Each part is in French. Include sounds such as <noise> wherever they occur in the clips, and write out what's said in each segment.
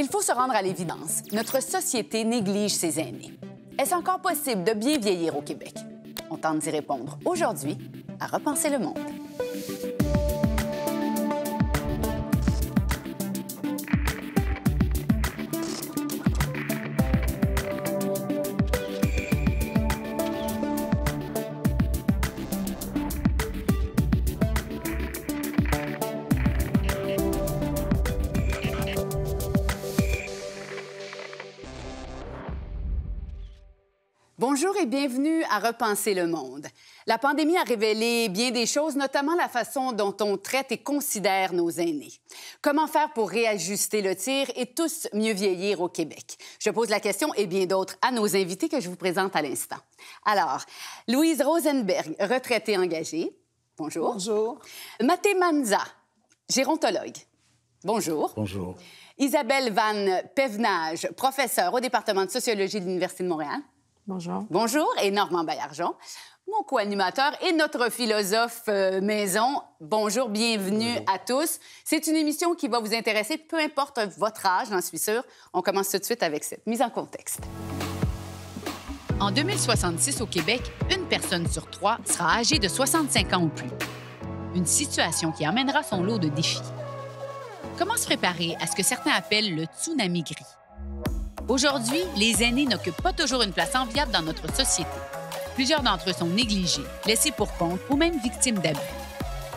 Il faut se rendre à l'évidence. Notre société néglige ses aînés. Est-ce encore possible de bien vieillir au Québec? On tente d'y répondre aujourd'hui à Repenser le monde. bienvenue à Repenser le monde. La pandémie a révélé bien des choses, notamment la façon dont on traite et considère nos aînés. Comment faire pour réajuster le tir et tous mieux vieillir au Québec? Je pose la question et bien d'autres à nos invités que je vous présente à l'instant. Alors, Louise Rosenberg, retraitée engagée. Bonjour. Bonjour. Mathé Manza, gérontologue. Bonjour. Bonjour. Isabelle Van Pevenage, professeure au département de sociologie de l'Université de Montréal. Bonjour. Bonjour, et Normand Bayargeon, mon co-animateur et notre philosophe euh, maison. Bonjour, bienvenue à tous. C'est une émission qui va vous intéresser, peu importe votre âge, j'en suis sûre. On commence tout de suite avec cette mise en contexte. En 2066, au Québec, une personne sur trois sera âgée de 65 ans ou plus. Une situation qui amènera son lot de défis. Comment se préparer à ce que certains appellent le tsunami gris? Aujourd'hui, les aînés n'occupent pas toujours une place enviable dans notre société. Plusieurs d'entre eux sont négligés, laissés pour compte ou même victimes d'abus.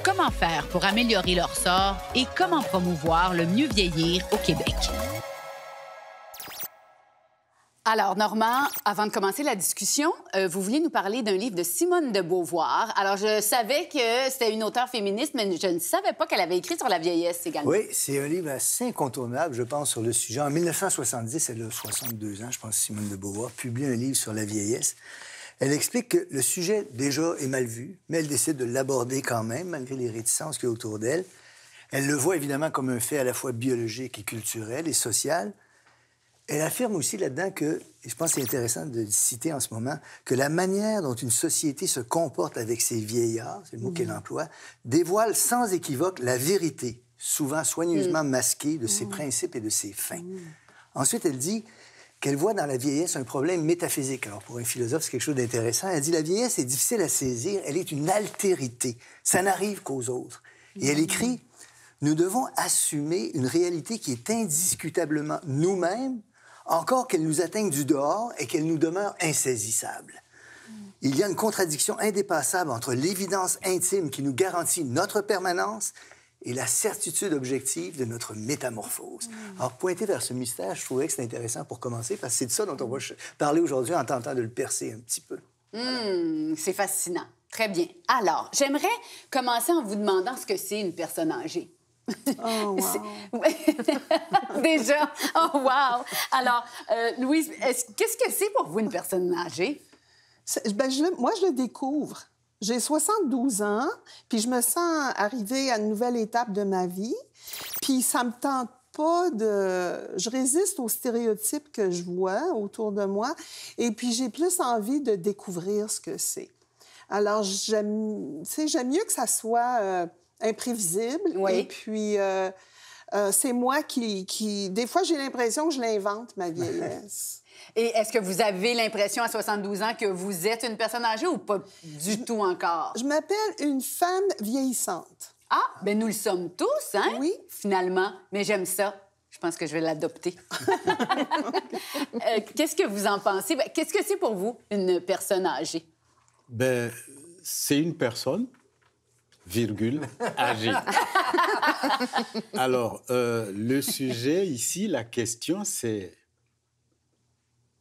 Comment faire pour améliorer leur sort et comment promouvoir le mieux vieillir au Québec? Alors, Normand, avant de commencer la discussion, euh, vous vouliez nous parler d'un livre de Simone de Beauvoir. Alors, je savais que c'était une auteure féministe, mais je ne savais pas qu'elle avait écrit sur la vieillesse également. Oui, c'est un livre assez incontournable, je pense, sur le sujet. En 1970, elle a 62 ans, je pense, Simone de Beauvoir publie un livre sur la vieillesse. Elle explique que le sujet, déjà, est mal vu, mais elle décide de l'aborder quand même, malgré les réticences qu'il y autour d'elle. Elle le voit évidemment comme un fait à la fois biologique et culturel et social. Elle affirme aussi là-dedans que, et je pense que c'est intéressant de citer en ce moment, que la manière dont une société se comporte avec ses vieillards, c'est le mot mm. qu'elle emploie, dévoile sans équivoque la vérité, souvent soigneusement mm. masquée, de ses mm. principes et de ses fins. Ensuite, elle dit qu'elle voit dans la vieillesse un problème métaphysique. Alors, pour un philosophe, c'est quelque chose d'intéressant. Elle dit, la vieillesse est difficile à saisir, elle est une altérité, ça n'arrive qu'aux autres. Et elle écrit, nous devons assumer une réalité qui est indiscutablement nous-mêmes encore qu'elle nous atteigne du dehors et qu'elle nous demeure insaisissable. Mm. Il y a une contradiction indépassable entre l'évidence intime qui nous garantit notre permanence et la certitude objective de notre métamorphose. Mm. Alors, pointer vers ce mystère, je trouvais que c'était intéressant pour commencer, parce que c'est de ça dont on va mm. parler aujourd'hui en tentant de le percer un petit peu. c'est fascinant. Très bien. Alors, j'aimerais commencer en vous demandant ce que c'est une personne âgée. Oh, <laughs> wow. <laughs> Déjà, oh wow! Alors, euh, Louise, qu'est-ce que c'est pour vous une personne âgée? Ben, moi, je le découvre. J'ai 72 ans, puis je me sens arrivée à une nouvelle étape de ma vie, puis ça me tente pas de... Je résiste aux stéréotypes que je vois autour de moi, et puis j'ai plus envie de découvrir ce que c'est. Alors, j'aime mieux que ça soit... Euh, imprévisible. Et puis, euh, euh, c'est moi qui, qui, Des fois, j'ai l'impression que je l'invente, ma vieillesse. <laughs> Et est-ce que vous avez l'impression à 72 ans que vous êtes une personne âgée ou pas du tout encore? Je m'appelle une femme vieillissante. Ah, ben nous le sommes tous, hein? Oui. Finalement. Mais j'aime ça. Je pense que je vais l'adopter. <laughs> Euh, qu'est-ce que vous en pensez? Ben, qu'est-ce que c'est pour vous, une personne âgée? Ben, c'est une personne virgule, âgé. <laughs> Alors, euh, le sujet ici, la question, c'est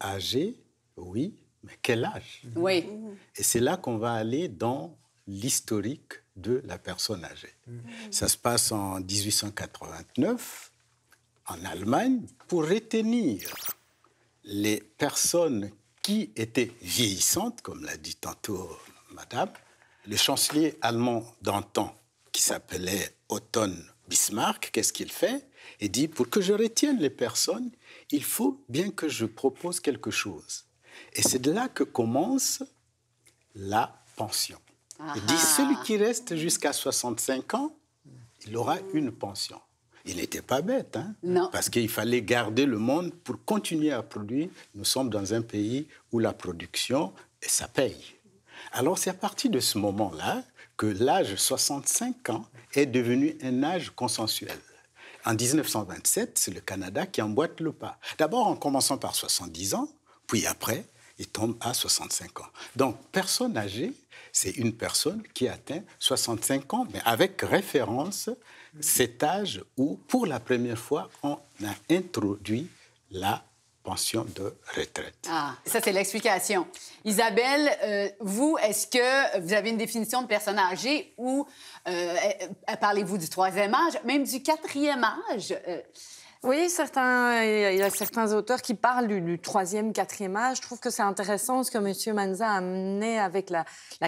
âgé, oui, mais quel âge Oui. Et c'est là qu'on va aller dans l'historique de la personne âgée. Mm. Ça se passe en 1889 en Allemagne pour retenir les personnes qui étaient vieillissantes, comme l'a dit tantôt Madame, le chancelier allemand d'antan, qui s'appelait Otton Bismarck, qu'est-ce qu'il fait Il dit, pour que je retienne les personnes, il faut bien que je propose quelque chose. Et c'est de là que commence la pension. il dit, celui qui reste jusqu'à 65 ans, il aura une pension. Il n'était pas bête, hein? parce qu'il fallait garder le monde pour continuer à produire. Nous sommes dans un pays où la production, ça paye. Alors c'est à partir de ce moment-là que l'âge 65 ans est devenu un âge consensuel. En 1927, c'est le Canada qui emboîte le pas. D'abord en commençant par 70 ans, puis après, il tombe à 65 ans. Donc, personne âgée, c'est une personne qui atteint 65 ans, mais avec référence cet âge où, pour la première fois, on a introduit la pension de retraite. Ah, ça, c'est l'explication. Isabelle, euh, vous, est-ce que vous avez une définition de personne âgée ou euh, euh, parlez-vous du troisième âge, même du quatrième âge? Oui, certains, il y a certains auteurs qui parlent du, troisième, quatrième âge. Je trouve que c'est intéressant ce que M. Manza a amené avec la,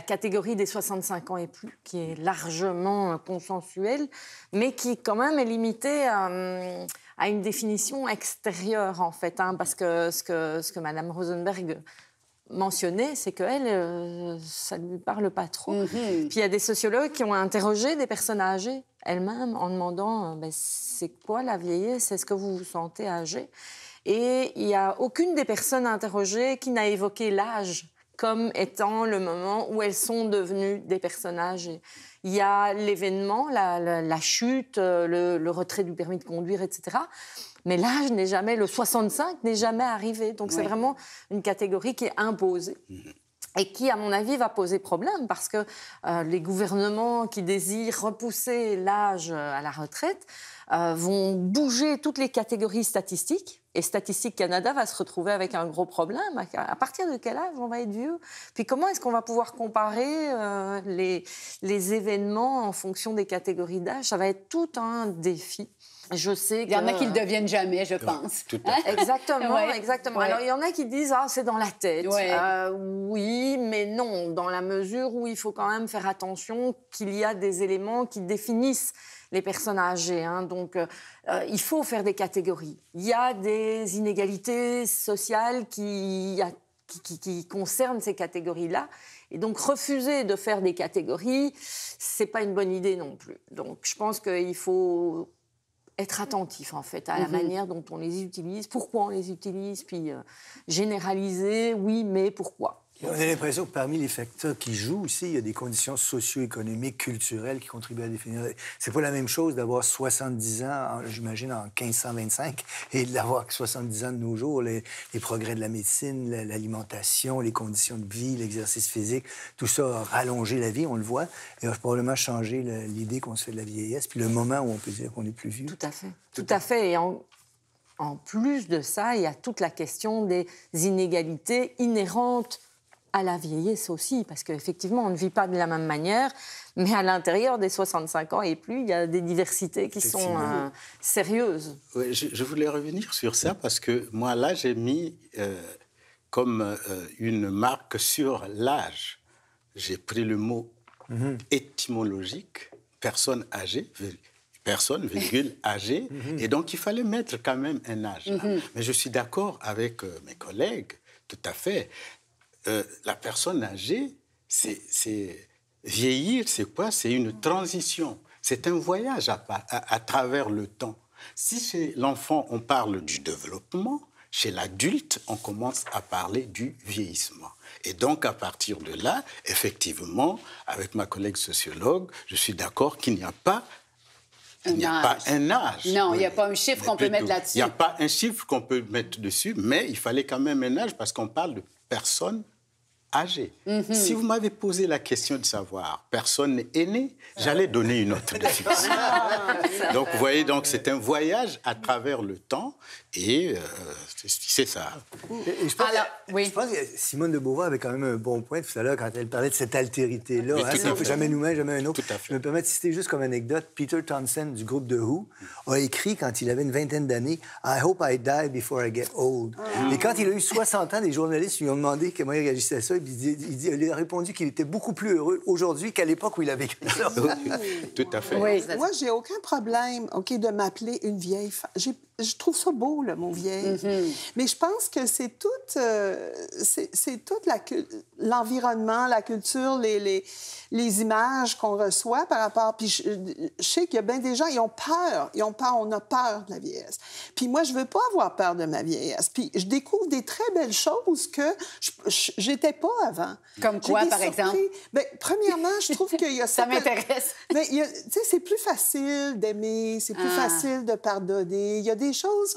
catégorie des 65 ans et plus, qui est largement consensuelle, mais qui quand même est limitée à à une définition extérieure, en fait, hein, parce que ce, que ce Madame Rosenberg mentionnait, c'est qu'elle, elle, euh, ça ne lui parle pas trop. Mhm. Puis il y a des sociologues qui ont interrogé des personnes âgées elles-mêmes en demandant euh, ben, c'est quoi la vieillesse Est-ce que vous vous sentez âgé Et il n'y a aucune des personnes interrogées qui n'a évoqué l'âge comme étant le moment où elles sont devenues des personnages. Il y a l'événement, la, chute, euh, le, retrait du permis de conduire, etc. Mais l'âge n'est jamais, le 65 n'est jamais arrivé. Donc c'est vraiment une catégorie qui est imposée. Mhm. et qui, à mon avis, va poser problème parce que euh, les gouvernements qui désirent repousser l'âge euh, à la retraite euh, vont bouger toutes les catégories statistiques. Et Statistique Canada va se retrouver avec un gros problème. À partir de quel âge on va être vieux Puis comment est-ce qu'on va pouvoir comparer euh, les, événements en fonction des catégories d'âge Ça va être tout un défi. Je sais qu'il y en a qui ne deviennent jamais, je pense. <laughs> Exactement, exactement. Alors, il y en a qui disent, ah, c'est dans la tête. Euh, oui, mais non, dans la mesure où il faut quand même faire attention qu'il y a des éléments qui définissent les personnes âgées. Hein. donc, euh, euh, il faut faire des catégories. Il y a des inégalités sociales qui, concernent ces catégories-là. Et donc, refuser de faire des catégories, c'est pas une bonne idée non plus. Donc, je pense qu'il faut être attentif en fait à la mhm. manière dont on les utilise, pourquoi on les utilise, puis euh, généraliser, oui, mais pourquoi. On a l'impression que parmi les facteurs qui jouent aussi, il y a des conditions socio-économiques, culturelles qui contribuent à définir. C'est pas la même chose d'avoir 70 ans, j'imagine, en 1525 et d'avoir 70 ans de nos jours. Les, progrès de la médecine, l'alimentation, les conditions de vie, l'exercice physique, tout ça a rallongé la vie, on le voit, et a probablement changé l'idée qu'on se fait de la vieillesse, puis le moment où on peut dire qu'on est plus vieux. Tout à fait. Tout, à fait. Et en plus de ça, il y a toute la question des inégalités inhérentes à la vieillesse aussi, parce qu'effectivement, on ne vit pas de la même manière, mais à l'intérieur des 65 ans et plus, il y a des diversités qui sont euh, sérieuses. je, voulais revenir sur ça, parce que moi, là, j'ai mis euh, comme euh, une marque sur l'âge. J'ai pris le mot mhm. étymologique, personne âgée, personne, virgule, <laughs> âgée. Mhm. Et donc, il fallait mettre quand même un âge. Mhm. Mais je suis d'accord avec mes collègues, tout à fait. Euh, la personne âgée, c'est vieillir, c'est quoi C'est une transition, c'est un voyage à, travers le temps. Si chez l'enfant, on parle du développement, chez l'adulte, on commence à parler du vieillissement. Et donc, à partir de là, effectivement, avec ma collègue sociologue, je suis d'accord qu'il n'y a pas un âge. Non, il n'y a pas un chiffre qu'on peut mettre là-dessus. Il n'y a pas un chiffre qu'on peut mettre dessus, mais il fallait quand même un âge parce qu'on parle de personnes âgé. Mhm. Si vous m'avez posé la question de savoir personne n'est aîné, j'allais donner une autre <laughs> définition. Ah, donc vous voyez, donc c'est un voyage à travers le temps et euh, c'est ça. je, pense Alors, oui. je, pense que, Simone de Beauvoir avait quand même un bon point tout à l'heure quand elle parlait de cette altérité-là. Hein, jamais nous-mêmes, jamais un autre. Tout à fait. Je me permets de citer juste comme anecdote, Peter Townsend du groupe The Who a écrit quand il avait une vingtaine d'années « I hope I die before I get old Et quand il a eu 60 ans, des journalistes lui ont demandé comment il réagissait à ça. Et il, dit, a répondu qu'il était beaucoup plus heureux aujourd'hui qu'à l'époque où il avait écrit ça. <laughs> tout à fait. Oui. Moi, j'ai aucun problème, OK, de m'appeler une vieille femme. Je trouve ça beau, le mot mhm. Mais je pense que c'est toute, euh, c'est toute l'environnement, la, culture, les, les images qu'on reçoit par rapport. Puis je, sais qu'il y a bien des gens, ils ont peur. Ils ont peur, on a peur de la vieillesse. Puis moi, je veux pas avoir peur de ma vieillesse. Puis je découvre des très belles choses que j'étais pas avant. Comme quoi, par exemple? Bien, premièrement, je trouve qu'il y a... <laughs> ça m'intéresse. Mais tu sais, c'est plus facile d'aimer, c'est plus ah. facile de pardonner. Il y a des choses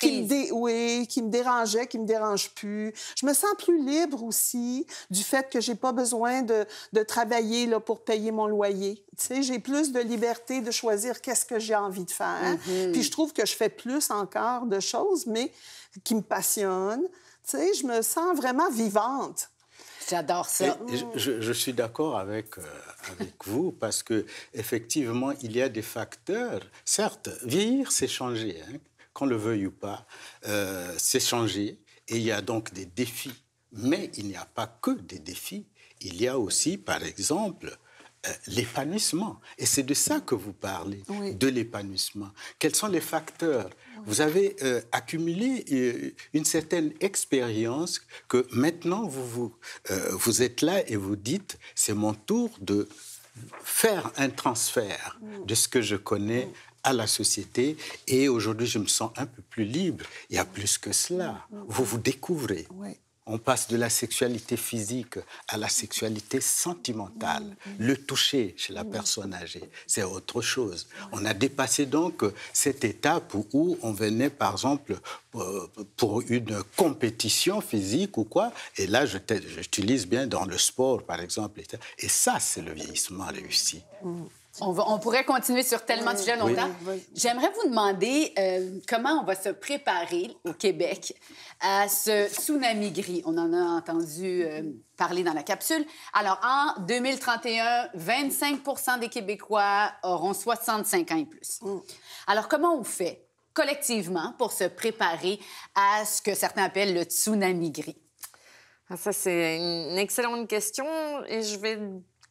qui, me, dé... oui, qui me dérangeaient, qui me dérangent plus. Je me sens plus libre aussi du fait que j'ai pas besoin de, de travailler là, pour payer mon loyer. j'ai plus de liberté de choisir qu'est-ce que j'ai envie de faire. Mhm. Puis je trouve que je fais plus encore de choses, mais qui me passionnent. je me sens vraiment vivante. J'adore ça. Je, suis d'accord avec, euh, avec vous parce que effectivement, il y a des facteurs. Certes, vieillir, c'est changer, hein, qu'on le veuille ou pas, euh, c'est changer. Et il y a donc des défis. Mais il n'y a pas que des défis il y a aussi, par exemple, euh, l'épanouissement. Et c'est de ça que vous parlez, de l'épanouissement. Quels sont les facteurs Vous avez euh, accumulé euh, une certaine expérience que maintenant vous, vous, êtes là et vous dites, c'est mon tour de faire un transfert de ce que je connais à la société et aujourd'hui je me sens un peu plus libre. Il y a plus que cela. Mm, mm. Vous vous découvrez. On passe de la sexualité physique à la sexualité sentimentale. Le toucher chez la personne âgée, c'est autre chose. On a dépassé donc cette étape où on venait, par exemple, euh, pour une compétition physique ou quoi. Et là, je j'utilise bien dans le sport, par exemple. Et ça, c'est le vieillissement réussi. Mm. On, pourrait continuer sur tellement de sujets longtemps. J'aimerais vous demander euh, comment on va se préparer au Québec à ce tsunami gris. On en a entendu euh, parler dans la capsule. Alors, en 2031, 25 des Québécois auront 65 ans et plus. Mm. Alors, comment on fait collectivement pour se préparer à ce que certains appellent le tsunami gris? Ah, ça, c'est une excellente question et je vais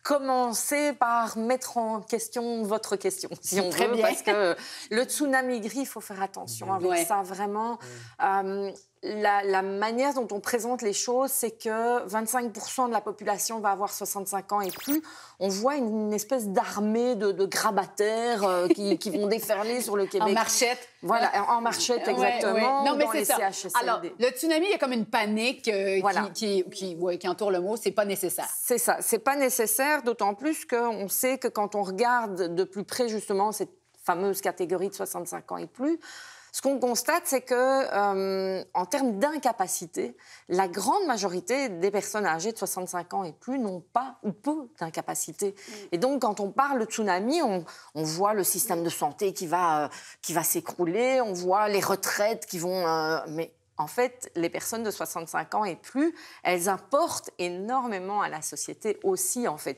commencer par mettre en question votre question, si on veut, parce que <laughs> le tsunami gris, il faut faire attention avec ça, vraiment. Euh, la, manière dont on présente les choses, c'est que 25% de la population va avoir 65 ans et plus. On voit une, espèce d'armée de, grabataires euh, qui, vont déferler sur le Québec. En marchette. Voilà, en marchette, exactement. c'est ça. Alors, le tsunami, il y a comme une panique euh, qui, qui, entoure le mot. C'est pas nécessaire. C'est ça. C'est pas nécessaire, d'autant plus qu'on sait que quand on regarde de plus près, justement, cette fameuse catégorie de 65 ans et plus, ce qu'on constate, c'est que, euh, en termes d'incapacité, la grande majorité des personnes âgées de 65 ans et plus n'ont pas ou peu d'incapacité. Mm. Et donc, quand on parle de tsunami, on, voit le système de santé qui va, euh, qui va s'écrouler, on voit les retraites qui vont. Euh, mais en fait, les personnes de 65 ans et plus, elles importent énormément à la société aussi, en fait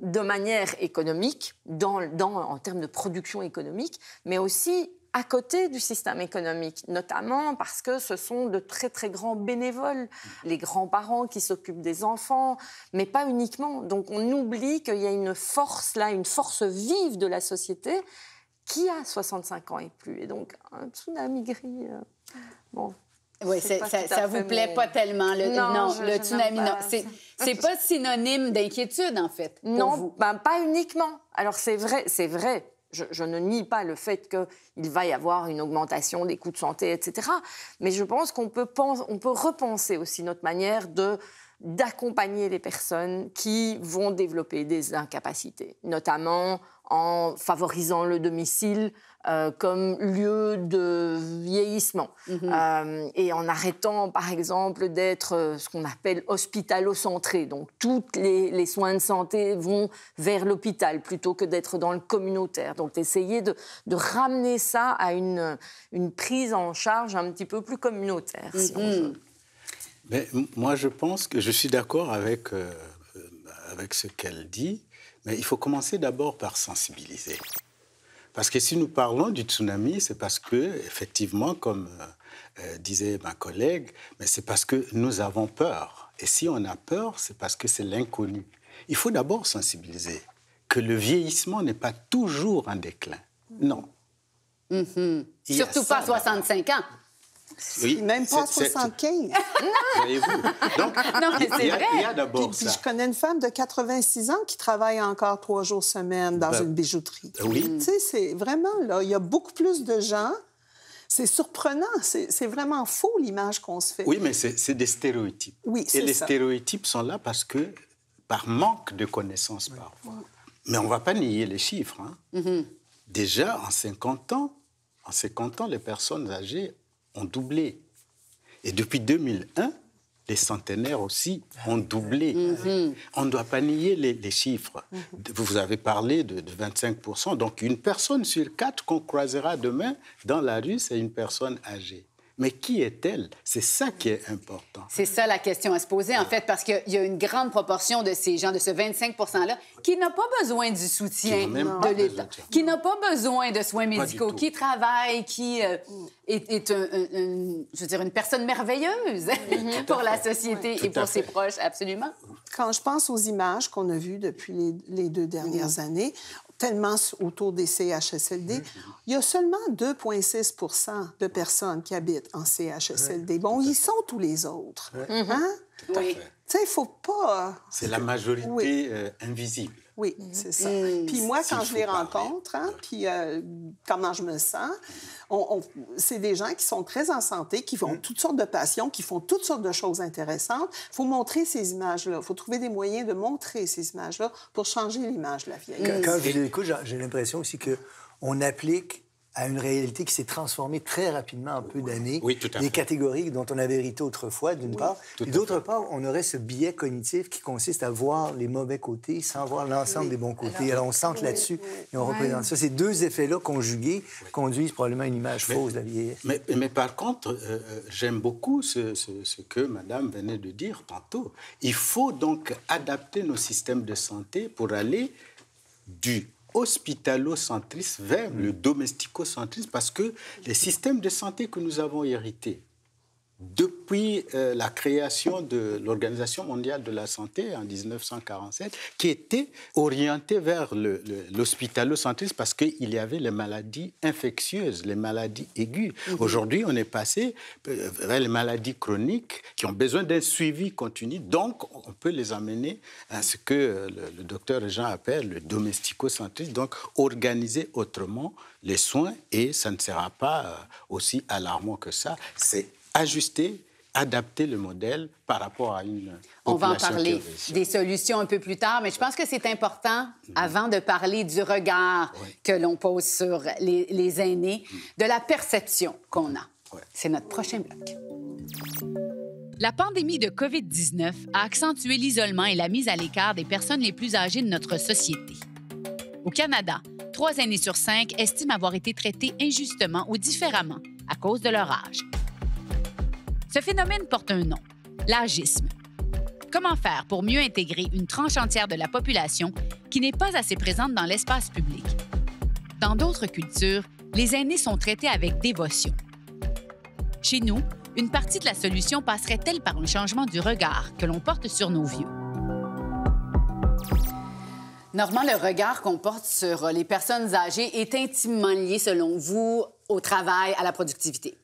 de manière économique, dans, en termes de production économique, mais aussi à côté du système économique, notamment parce que ce sont de très très grands bénévoles, mm. les grands-parents qui s'occupent des enfants, mais pas uniquement. Donc on oublie qu'il y a une force là, une force vive de la société qui a 65 ans et plus. Et donc un tsunami gris, euh, bon, oui, ça, ne vous plaît pas tellement, le, non, non le tsunami. Non. C'est pas synonyme d'inquiétude, en fait. non, ben, pas uniquement. Alors, c'est vrai, c'est vrai, je, ne nie pas le fait qu'il va y avoir une augmentation des coûts de santé, etc. Mais je pense qu'on peut repenser aussi notre manière de d'accompagner les personnes qui vont développer des incapacités, notamment en favorisant le domicile euh, comme lieu de vieillissement mhm. euh, et en arrêtant par exemple d'être euh, ce qu'on appelle hospitalocentré. Donc tous les, soins de santé vont vers l'hôpital plutôt que d'être dans le communautaire. Donc essayer de, ramener ça à une, prise en charge un petit peu plus communautaire. Mhm. Mais moi, je pense que je suis d'accord avec, euh, euh, avec ce qu'elle dit, mais il faut commencer d'abord par sensibiliser. Parce que si nous parlons du tsunami, c'est parce que, effectivement, comme euh, disait ma collègue, mais c'est parce que nous avons peur. Et si on a peur, c'est parce que c'est l'inconnu. Il faut d'abord sensibiliser que le vieillissement n'est pas toujours un déclin. Non. Mm-hmm. Surtout pas 65 ans. Même pas 75. <laughs> Donc, non, mais c'est vrai. je connais une femme de 86 ans qui travaille encore trois jours semaine dans ben, une bijouterie. Euh, oui. Tu sais, c'est vraiment, là, il y a beaucoup plus de gens c'est surprenant. C'est vraiment faux, l'image qu'on se fait. Oui, mais c'est des stéréotypes. Oui, Et les stéréotypes sont là parce que, par manque de connaissances parfois. Mais on ne va pas nier les chiffres. Hein. Mm-hmm. Déjà, en 50 ans, en 50 ans, les personnes âgées ont doublé. Et depuis 2001, les centenaires aussi ont doublé. Mhm. On ne doit pas nier les, chiffres. Mhm. Vous avez parlé de, de, 25%. Donc une personne sur quatre qu'on croisera demain dans la rue, c'est une personne âgée. Mais qui est-elle? C'est ça qui est important. C'est ça la question à se poser, en fait, parce qu'il y a une grande proportion de ces gens, de ce 25 %-là, qui n'a pas besoin du soutien de l'État, qui n'a pas besoin de soins médicaux, qui travaille, qui euh, est, je dire, une personne merveilleuse <laughs> mhm. <laughs> pour la société et pour ses proches, absolument. Quand je pense aux images qu'on a vues depuis les, les deux dernières années, tellement autour des CHSLD. Mmh. Il y a seulement 2,6 de personnes qui habitent en CHSLD. Bon, ils sont tous les autres. Hein? Oui. Tu sais, il faut pas... C'est la majorité euh, invisible. Oui, mm-hmm. c'est ça. puis moi, quand je les rencontre, hein, puis euh, comment je me sens, c'est des gens qui sont très en santé, qui font mm. toutes sortes de passions, qui font toutes sortes de choses intéressantes. Il faut montrer ces images-là. Il faut trouver des moyens de montrer ces images-là pour changer l'image de la vieille. quand je les écoute, j'ai l'impression aussi que applique à une réalité qui s'est transformée très rapidement en peu d'années. Oui, tout Des catégories dont on avait hérité autrefois, d'une part. Et d'autre part, on aurait ce biais cognitif qui consiste à voir les mauvais côtés sans voir l'ensemble des bons côtés. Alors, on centre là-dessus et on représente ça. Ces deux effets-là conjugués conduisent probablement à une image fausse de la vieillesse. Mais, par contre, euh, euh, j'aime beaucoup ce, ce que Madame venait de dire tantôt. Il faut donc adapter nos systèmes de santé pour aller du hospitalocentrisme vers le domesticocentrisme parce que les systèmes de santé que nous avons hérités depuis euh, la création de l'Organisation mondiale de la santé en 1947, qui était orientée vers l'hospitalocentrisme parce qu'il y avait les maladies infectieuses, les maladies aiguës. Mhm. Aujourd'hui, on est passé euh, vers les maladies chroniques qui ont besoin d'un suivi continu. Donc, on peut les amener à ce que euh, le, docteur Jean appelle le domesticocentrisme, donc organiser autrement les soins et ça ne sera pas aussi alarmant que ça. C'est ajuster adapter le modèle par rapport à une On va en parler des solutions un peu plus tard, mais je pense que c'est important, mhm. avant de parler du regard que l'on pose sur les, les aînés, mhm. de la perception qu'on a. Mhm. C'est notre prochain bloc. La pandémie de COVID-19 a accentué l'isolement et la mise à l'écart des personnes les plus âgées de notre société. Au Canada, trois aînés sur cinq estiment avoir été traités injustement ou différemment à cause de leur âge. Ce phénomène porte un nom, l'âgisme. Comment faire pour mieux intégrer une tranche entière de la population qui n'est pas assez présente dans l'espace public? Dans d'autres cultures, les aînés sont traités avec dévotion. Chez nous, une partie de la solution passerait-elle par un changement du regard que l'on porte sur nos vieux? Normand, le regard qu'on porte sur euh, les personnes âgées est intimement lié, selon vous, au travail, à la productivité.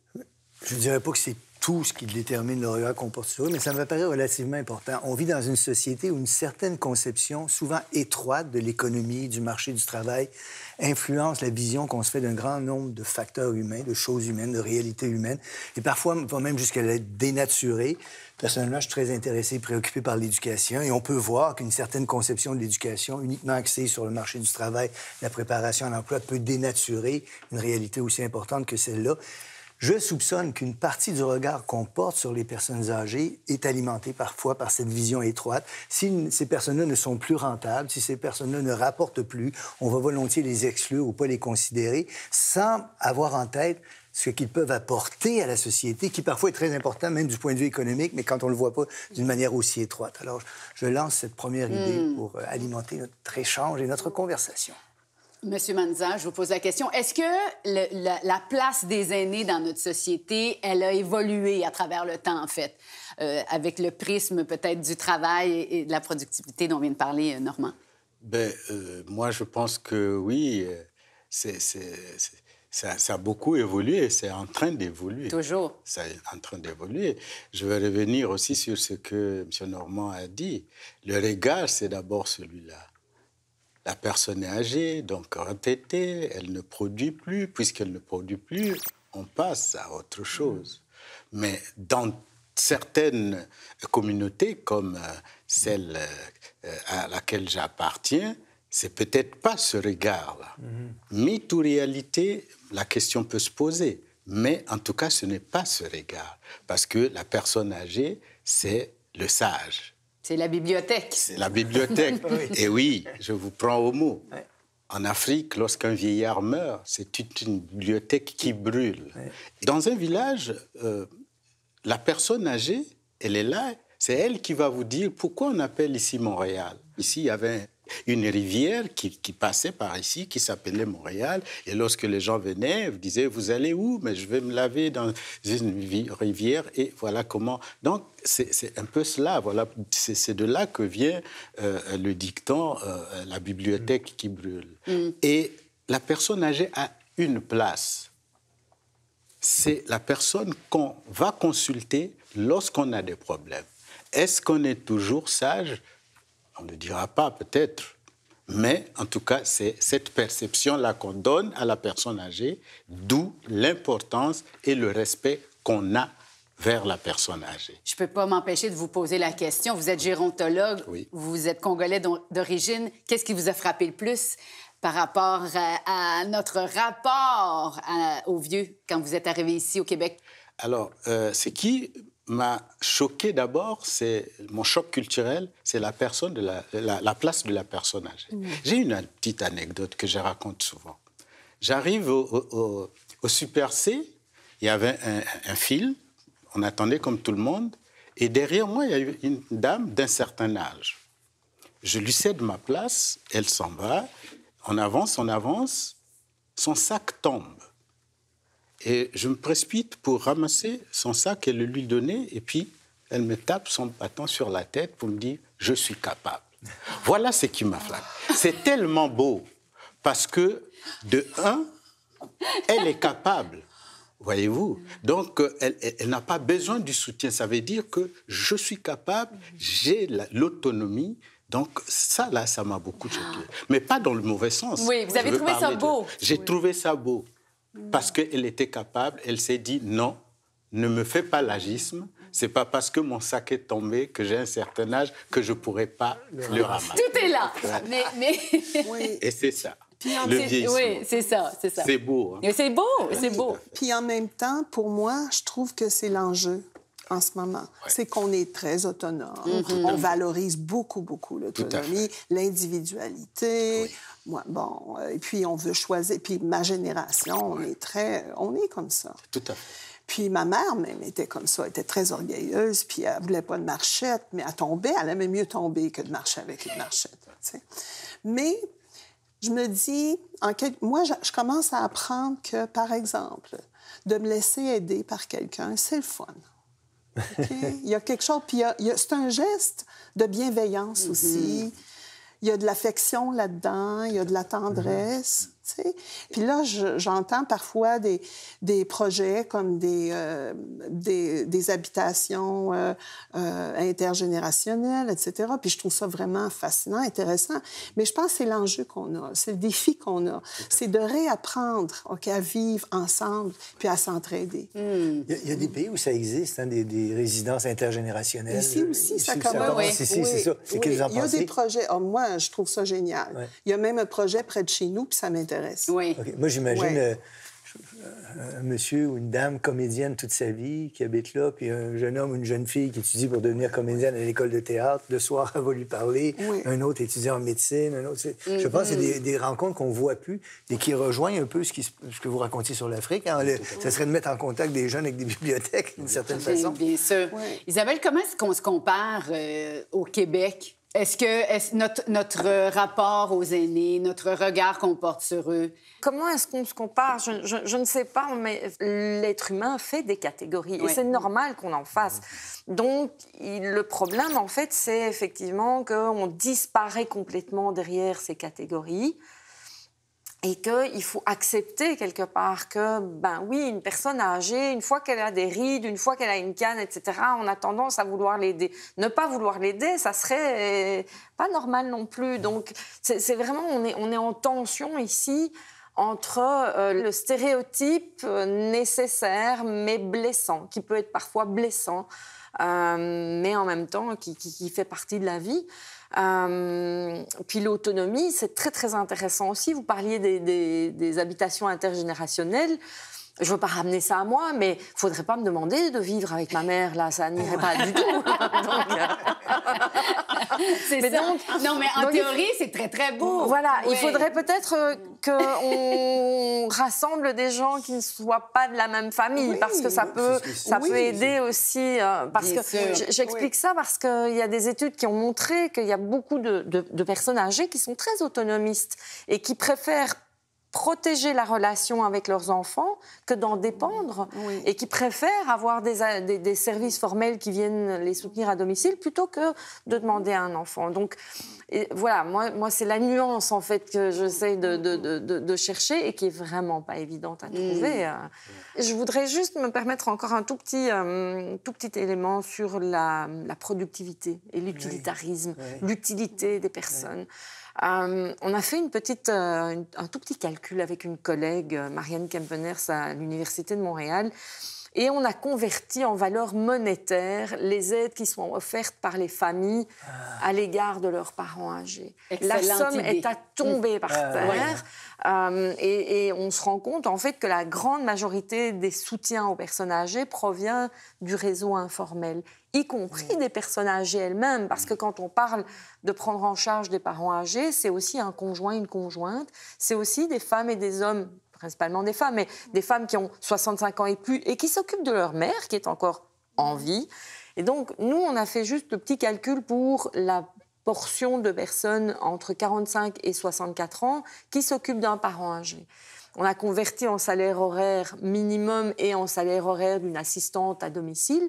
Je ne dirais pas que c'est tout ce qui détermine le regard qu'on porte sur eux, mais ça me paraît relativement important. On vit dans une société où une certaine conception, souvent étroite, de l'économie, du marché du travail, influence la vision qu'on se fait d'un grand nombre de facteurs humains, de choses humaines, de réalités humaines, et parfois va même jusqu'à la dénaturer. Personnellement, je suis très intéressé et préoccupé par l'éducation, et on peut voir qu'une certaine conception de l'éducation, uniquement axée sur le marché du travail, la préparation à l'emploi, peut dénaturer une réalité aussi importante que celle-là. Je soupçonne qu'une partie du regard qu'on porte sur les personnes âgées est alimentée parfois par cette vision étroite. Si ces personnes-là ne sont plus rentables, si ces personnes-là ne rapportent plus, on va volontiers les exclure ou pas les considérer sans avoir en tête ce qu'ils peuvent apporter à la société, qui parfois est très important, même du point de vue économique, mais quand on ne le voit pas d'une manière aussi étroite. Alors, je lance cette première idée hmm. pour euh, alimenter notre échange et notre conversation. Monsieur Manza, je vous pose la question. Est-ce que la, place des aînés dans notre société, elle a évolué à travers le temps, en fait, euh, avec le prisme peut-être du travail et de la productivité dont vient de parler euh, Normand? Bien, euh, moi, je pense que oui, c'est, ça, a beaucoup évolué, c'est en train d'évoluer. Toujours. C'est en train d'évoluer. Je vais revenir aussi sur ce que M. Normand a dit. Le regard, c'est d'abord celui-là. La personne est âgée, donc entêtée, elle ne produit plus. Puisqu'elle ne produit plus, on passe à autre chose. Mais dans certaines communautés, comme euh, celle euh, à laquelle j'appartiens, c'est peut-être pas ce regard-là. Mythe mhm. ou réalité, la question peut se poser. Mais en tout cas, ce n'est pas ce regard. Parce que la personne âgée, c'est le sage. C'est la bibliothèque. C'est la bibliothèque. <laughs> Et oui, je vous prends au mot. En Afrique, lorsqu'un vieillard meurt, c'est une bibliothèque qui brûle. Dans un village, euh, la personne âgée, elle est là, c'est elle qui va vous dire pourquoi on appelle ici Montréal. Ici, il y avait une rivière qui, passait par ici, qui s'appelait Montréal. Et lorsque les gens venaient, ils disaient, vous allez où Mais je vais me laver dans une rivière. Et voilà comment. Donc, c'est un peu cela. Voilà, c'est de là que vient euh, le dicton, euh, la bibliothèque qui brûle. Mm. Et la personne âgée a une place. C'est la personne qu'on va consulter lorsqu'on a des problèmes. Est-ce qu'on est toujours sage on ne dira pas peut-être, mais en tout cas, c'est cette perception-là qu'on donne à la personne âgée, d'où l'importance et le respect qu'on a vers la personne âgée. Je ne peux pas m'empêcher de vous poser la question. Vous êtes gérontologue, vous êtes congolais d'origine. Qu'est-ce qui vous a frappé le plus par rapport euh, à, notre rapport euh, aux vieux quand vous êtes arrivé ici au Québec? Alors, euh, c'est qui m'a choqué d'abord, c'est mon choc culturel, c'est la personne de la, place de la personne âgée. J'ai une petite anecdote que je raconte souvent. J'arrive au, Super C, il y avait un, un, fil, on attendait comme tout le monde, et derrière moi, il y a eu une dame d'un certain âge. Je lui cède ma place, elle s'en va, on avance, on avance, son sac tombe. Et je me précipite pour ramasser son sac et le lui donner. Et puis, elle me tape son bâton sur la tête pour me dire Je suis capable. <laughs> Voilà ce qui m'a flatté. C'est tellement beau parce que, de un, elle est capable. Voyez-vous Donc, elle, n'a pas besoin du soutien. Ça veut dire que je suis capable, j'ai l'autonomie. Donc, ça, là, ça m'a beaucoup choqué. Mais pas dans le mauvais sens. Oui, vous avez trouvé ça beau. J'ai trouvé ça beau parce qu'elle était capable, elle s'est dit non, ne me fais pas l'agisme. C'est pas parce que mon sac est tombé, que j'ai un certain âge, que je pourrais pas le, ramasser. Tout est là. Mais, mais... Et c'est ça. le vieillissement. oui, c'est ça, c'est ça. C'est beau. Hein? C'est beau, c'est beau. Puis en même temps, pour moi, je trouve que c'est l'enjeu en ce moment, c'est qu'on est très autonome. Mm-hmm. On valorise beaucoup, beaucoup l'autonomie, l'individualité. Moi, bon, euh, et puis on veut choisir. Puis ma génération, on est très, on est comme ça. Tout à fait. Puis ma mère même était comme ça, elle était très orgueilleuse, puis elle voulait pas de marchette, mais à tomber, elle aimait mieux tomber que de marcher avec une marchette. sais. Mais je me dis, en moi, je commence à apprendre que, par exemple, de me laisser aider par quelqu'un, c'est le fun. <laughs> il y a quelque chose, puis c'est un geste de bienveillance mm-hmm. aussi il y a de l'affection là-dedans, il y a de la mm-hmm. tendresse. Puis là, j'entends parfois des, des, projets comme des, euh, des, habitations euh, euh, intergénérationnelles, etc. Puis je trouve ça vraiment fascinant, intéressant. Mais je pense que c'est l'enjeu qu'on a, c'est le défi qu'on a. C'est de réapprendre à vivre ensemble puis à s'entraider. Hmm. Il, y a des pays où ça existe, hein, des, résidences intergénérationnelles. Ici aussi, ça commence. Oui. oui. c'est ça. Il y a des projets. Ah, moi, je trouve ça génial. Il y a même un projet près de chez nous, puis ça m'intéresse moi, j'imagine euh, un monsieur ou une dame comédienne toute sa vie qui habite là, puis un jeune homme ou une jeune fille qui étudie pour devenir comédienne à l'école de théâtre. Le soir, <laughs> elle va lui parler. Un autre étudiant en médecine. Un autre... Je pense que c'est mm-hmm. des, rencontres qu'on ne voit plus et qui rejoignent un peu ce, que vous racontiez sur l'Afrique. Hein. Ça serait de mettre en contact des jeunes avec des <laughs> bibliothèques, d'une certaine façon. Bien sûr. Isabelle, comment est-ce qu'on se compare euh, au Québec est-ce que notre, euh, rapport aux aînés, notre regard qu'on porte sur eux? Comment est-ce qu'on se compare? Je, ne sais pas, mais l'être humain fait des catégories et c'est normal qu'on en fasse. Donc, le problème, en fait, c'est effectivement qu'on disparaît complètement derrière ces catégories et qu'il faut accepter quelque part que, ben oui, une personne âgée, une fois qu'elle a des rides, une fois qu'elle a une canne, etc., on a tendance à vouloir l'aider. Ne pas vouloir l'aider, ça serait euh, pas normal non plus. Donc, c'est vraiment, on est, on est en tension ici entre euh, le stéréotype euh, nécessaire mais blessant, qui peut être parfois blessant, mais en même temps qui, qui fait partie de la vie. Euh, puis l'autonomie, c'est très très intéressant aussi. Vous parliez des habitations intergénérationnelles. Je veux pas ramener ça à moi, mais faudrait pas me demander de vivre avec ma mère là, ça n'irait pas du tout. <laughs> Euh, <laughs> donc, non, mais en théorie, c'est très très beau. Voilà, il faudrait peut-être euh, que qu'on <laughs> rassemble des gens qui ne soient pas de la même famille, parce que ça peut, ça peut aider aussi. Euh, parce que j'explique ça parce qu'il y a des études qui ont montré qu'il y a beaucoup de personnes âgées qui sont très autonomistes et qui préfèrent protéger la relation avec leurs enfants que d'en dépendre et qui préfèrent avoir des, services formels qui viennent les soutenir à domicile plutôt que de demander à un enfant. Donc voilà, moi, c'est la nuance en fait que j'essaie de, chercher et qui est vraiment pas évidente à trouver. Mm. Euh. Je voudrais juste me permettre encore un tout petit, euh, tout petit élément sur la, productivité et l'utilitarisme, l'utilité des personnes. Euh, on a fait euh, un tout petit calcul avec une collègue, euh, Marianne Kempeners, à l'Université de Montréal. Et on a converti en valeur monétaire les aides qui sont offertes par les familles ah. à l'égard de leurs parents âgés. la somme est à tomber par ah, terre. et, et, on se rend compte en fait que la grande majorité des soutiens aux personnes âgées provient du réseau informel y compris des personnes âgées elles-mêmes, parce que quand on parle de prendre en charge des parents âgés, c'est aussi un conjoint, une conjointe, c'est aussi des femmes et des hommes principalement des femmes, mais des femmes qui ont 65 ans et plus et qui s'occupent de leur mère qui est encore en vie. Et donc, nous, on a fait juste le petit calcul pour la portion de personnes entre 45 et 64 ans qui s'occupent d'un parent âgé. On a converti en salaire horaire minimum et en salaire horaire d'une assistante à domicile.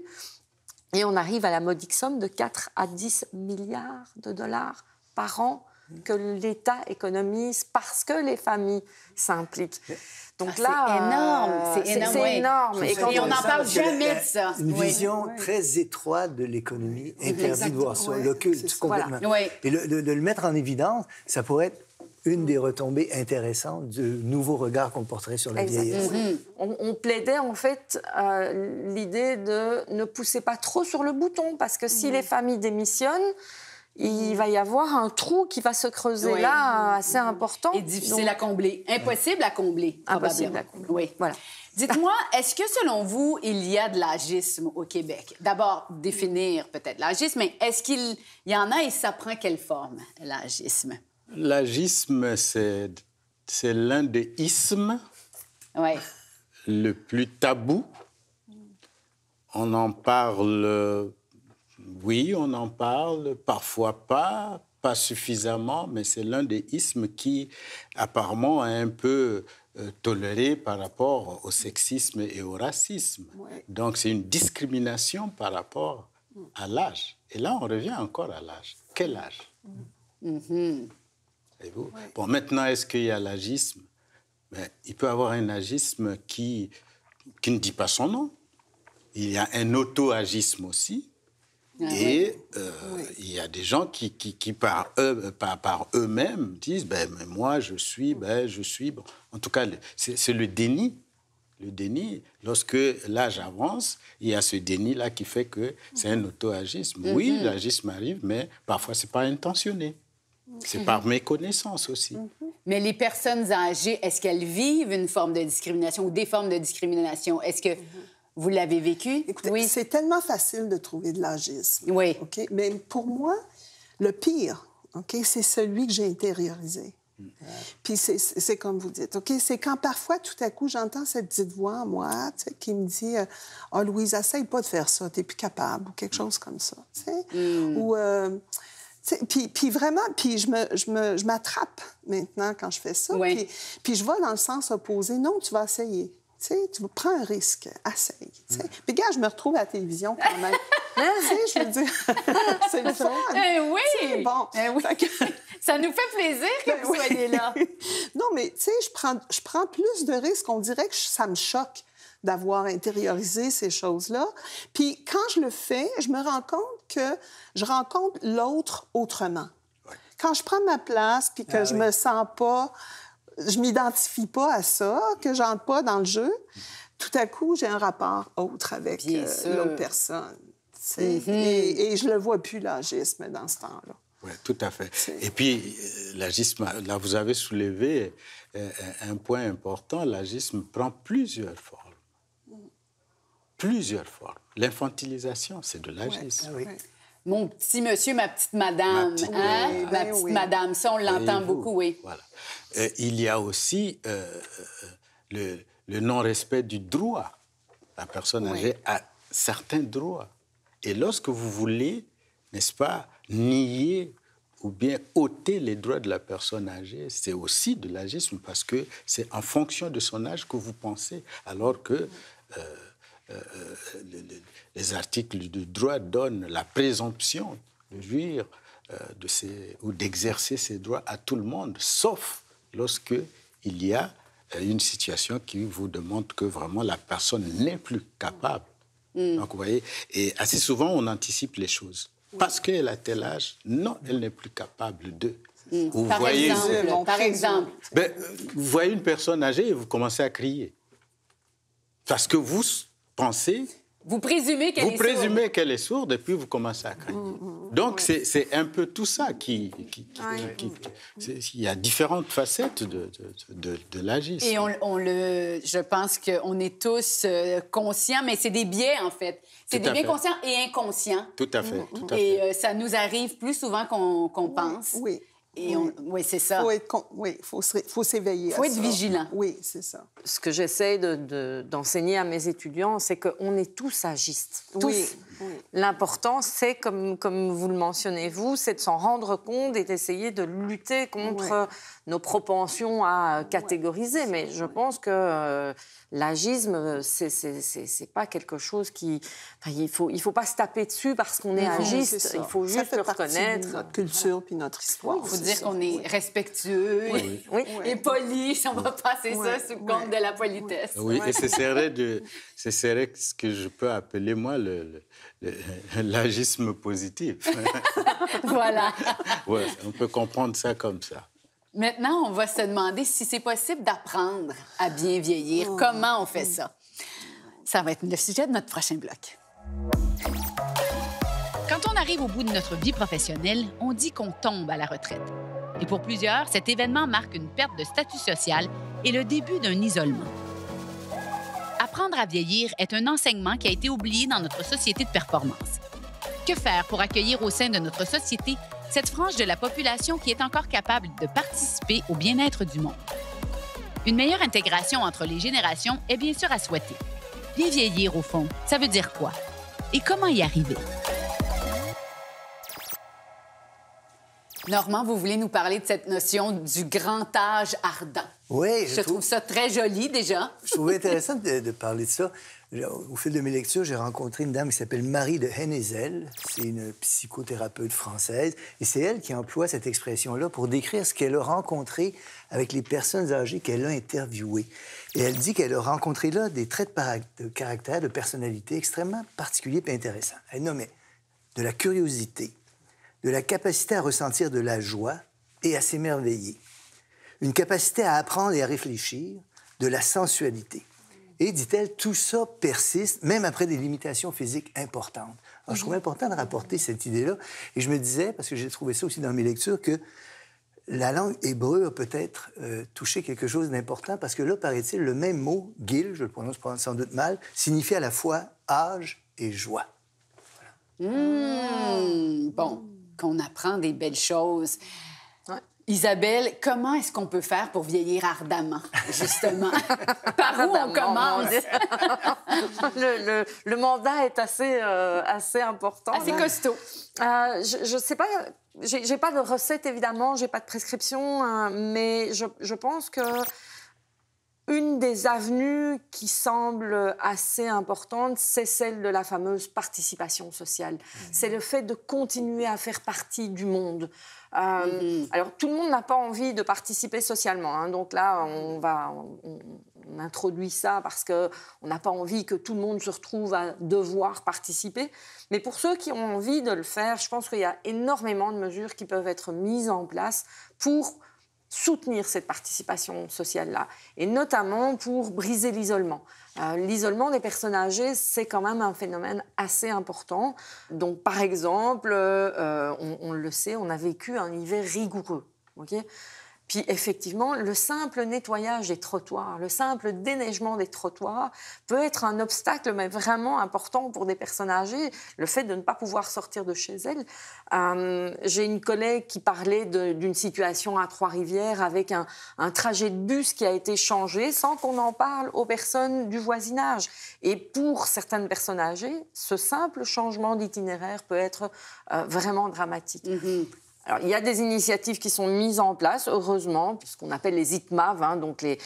Et on arrive à la modique somme de 4 à 10 milliards de dollars par an que l'État économise parce que les familles s'impliquent. Ah, Donc là, c'est énorme, c'est énorme, euh, Et, on n'en parle jamais de ça. Une vision très étroite de l'économie interdit de voir ça, le complètement. Et de le mettre en évidence, ça pourrait être une des retombées intéressantes du nouveau regard qu'on porterait sur la vieillesse. Mm-hmm. On, plaidait en fait l'idée de ne pousser pas trop sur le bouton, parce que si mm-hmm. les familles démissionnent, il mm-hmm. va y avoir un trou qui va se creuser là assez important. Et difficile à combler. Impossible à combler. Impossible à combler. Oui. Voilà. Dites-moi, <laughs> est-ce que selon vous, il y a de l'agisme au Québec? D'abord, définir peut-être l'agisme, mais est-ce qu'il y en a et ça prend quelle forme, l'agisme? L'agisme, c'est, c'est l'un des ismes le plus tabou. On en parle, oui, on en parle, parfois pas, pas suffisamment, mais c'est l'un des ismes qui apparemment est un peu euh, toléré par rapport au sexisme et au racisme. Donc c'est une discrimination par rapport à l'âge. Et là, on revient encore à l'âge. Quel âge mm-hmm. Bon, maintenant, est-ce qu'il y a l'agisme ben, Il peut avoir un agisme qui, qui ne dit pas son nom. Il y a un auto-agisme aussi. Ah et euh, il y a des gens qui, qui, par, eux, par, par eux-mêmes, disent ben, mais Moi, je suis, ben, je suis. Bon. En tout cas, c'est le déni. Le déni, lorsque l'âge avance, il y a ce déni-là qui fait que c'est un mm-hmm. auto-agisme. Mm-hmm. Oui, l'agisme arrive, mais parfois, ce n'est pas intentionné. C'est par méconnaissance aussi. Mhm. Mais les personnes âgées, est-ce qu'elles vivent une forme de discrimination ou des formes de discrimination? Est-ce que mhm. vous l'avez vécu? Écoutez, oui. c'est tellement facile de trouver de l'âgisme. Oui. OK? Mais pour moi, le pire, OK, c'est celui que j'ai intériorisé. Mhm. Puis c'est comme vous dites, OK? C'est quand parfois, tout à coup, j'entends cette petite voix en moi qui me dit euh, Ah, oh, Louise, essaye pas de faire ça, t'es plus capable, ou quelque chose comme ça. Ou. Euh, puis, vraiment, puis je, me, je, me, je m'attrape maintenant quand je fais ça. Puis, je vais dans le sens opposé. Non, tu vas essayer. sais, tu prends un risque, essaye. Mais mm. Puis gars, je me retrouve à la télévision quand même. <laughs> je veux dire, <laughs> c'est le eh fun. oui! bon. Eh <laughs> ça nous fait plaisir que ben vous soyez là. non, mais tu sais, je prends, je prends plus de risques. On dirait que ça me choque d'avoir intériorisé ces choses-là. Puis quand je le fais, je me rends compte que je rencontre l'autre autrement. Quand je prends ma place, puis que ah je me sens pas, je m'identifie pas à ça, que j'entre pas dans le jeu, tout à coup, j'ai un rapport autre avec euh, l'autre personne. Mm-hmm. et, je le vois plus, l'agisme, dans ce temps-là. Oui, tout à fait. Et puis, euh, l'agisme, là, vous avez soulevé euh, un point important. L'agisme prend plusieurs formes plusieurs formes. L'infantilisation, c'est de l'agisme. Ah Mon petit monsieur, ma petite madame. Ma petite, hein? eh madame, ça, on l'entend beaucoup, oui. Euh, il y a aussi euh, euh, le, non-respect du droit. La personne âgée a certains droits. Et lorsque vous voulez, n'est-ce pas, nier ou bien ôter les droits de la personne âgée, c'est aussi de l'agisme parce que c'est en fonction de son âge que vous pensez, alors que euh, euh, les, articles de droit donnent la présomption de jouir euh, de ces, ou d'exercer ses droits à tout le monde, sauf lorsque il y a une situation qui vous demande que vraiment la personne n'est plus capable. Mm. Donc vous voyez, et assez souvent on anticipe les choses. Parce qu'elle a tel âge, non, elle n'est plus capable de. Mm. Vous par voyez, exemple, par exemple. Ben, vous voyez une personne âgée et vous commencez à crier. Parce que vous vous présumez qu'elle est sourde. Vous qu'elle est et puis vous commencez à craindre. Mm, mm, mm. Donc c'est un peu tout ça qui. Ah, il y a différentes facettes de, de, Et on, le, je pense qu'on est tous euh, conscients, mais c'est des biais en fait. C'est des biais conscients et inconscients. Tout à fait. Et euh, ça nous arrive plus souvent qu'on pense. Oui oui, c'est ça. Faut être Oui, il faut s'éveiller. Faut, faut être vigilant. Oui, c'est ça. Ce que j'essaie d'enseigner de, à mes étudiants, c'est qu'on est tous agistes. Oui. L'important, c'est, comme, comme vous le mentionnez vous, c'est de s'en rendre compte et d'essayer de lutter contre nos propensions à catégoriser. Mais je pense que euh, l'agisme, c'est, c'est, pas quelque chose qui. il faut, il faut pas se taper dessus parce qu'on est agiste. il faut juste le reconnaître. Notre culture puis notre histoire. il faut dire qu'on est respectueux Et, poli. on va passer ça sous le compte de la politesse. Oui, et c'est ce <laughs> ce que je peux appeler moi le <laughs> L'agisme positif. <laughs> voilà. <laughs> on peut comprendre ça comme ça. Maintenant, on va se demander si c'est possible d'apprendre à bien vieillir. Oh. Comment on fait ça? Ça va être le sujet de notre prochain bloc. Quand on arrive au bout de notre vie professionnelle, on dit qu'on tombe à la retraite. Et pour plusieurs, cet événement marque une perte de statut social et le début d'un isolement. Apprendre à vieillir est un enseignement qui a été oublié dans notre société de performance. Que faire pour accueillir au sein de notre société cette frange de la population qui est encore capable de participer au bien-être du monde? Une meilleure intégration entre les générations est bien sûr à souhaiter. Bien vieillir, au fond, ça veut dire quoi? Et comment y arriver? Normand, vous voulez nous parler de cette notion du grand âge ardent. Oui, je, je trouve... ça très joli déjà. je trouve intéressant de, parler de ça. Au fil de mes lectures, j'ai rencontré une dame qui s'appelle Marie de Hennezel. C'est une psychothérapeute française. Et c'est elle qui emploie cette expression-là pour décrire ce qu'elle a rencontré avec les personnes âgées qu'elle a interviewées. Et elle dit qu'elle a rencontré là des traits de, de caractère, de personnalité extrêmement particuliers et intéressants. Elle nommait de la curiosité, de la capacité à ressentir de la joie et à s'émerveiller, une capacité à apprendre et à réfléchir, de la sensualité. Et dit-elle, tout ça persiste même après des limitations physiques importantes. Alors, je trouve mhm. important de rapporter cette idée-là. Et je me disais, parce que j'ai trouvé ça aussi dans mes lectures, que la langue hébreu a peut-être euh, touché quelque chose d'important parce que là, paraît-il, le même mot, gil, je le prononce sans doute mal, signifie à la fois âge et joie. Voilà. Hmm, bon qu'on apprend des belles choses. Isabelle, comment est-ce qu'on peut faire pour vieillir ardemment, justement? <laughs> Par où on commence? <laughs> le, mandat est assez, euh, assez important. Assez costaud. Euh, je ne sais pas j'ai pas de recette évidemment, j'ai pas de prescription, hein, mais je, pense que une des avenues qui semble assez importante, c'est celle de la fameuse participation sociale. Mhm. C'est le fait de continuer à faire partie du monde. Euh, mhm. Alors tout le monde n'a pas envie de participer socialement, hein. donc là on va introduit ça parce que on n'a pas envie que tout le monde se retrouve à devoir participer. Mais pour ceux qui ont envie de le faire, je pense qu'il y a énormément de mesures qui peuvent être mises en place pour soutenir cette participation sociale-là, et notamment pour briser l'isolement. Euh, l'isolement des personnes âgées, c'est quand même un phénomène assez important. Donc, par exemple, euh, on, le sait, on a vécu un hiver rigoureux. Puis effectivement, le simple nettoyage des trottoirs, le simple déneigement des trottoirs peut être un obstacle, mais vraiment important pour des personnes âgées, le fait de ne pas pouvoir sortir de chez elles. Euh, j'ai une collègue qui parlait d'une situation à Trois-Rivières avec un, trajet de bus qui a été changé sans qu'on en parle aux personnes du voisinage. Et pour certaines personnes âgées, ce simple changement d'itinéraire peut être euh, vraiment dramatique. Mm-hmm. Alors, il y a des initiatives qui sont mises en place, heureusement, ce qu'on appelle les ITMAV, hein, donc les,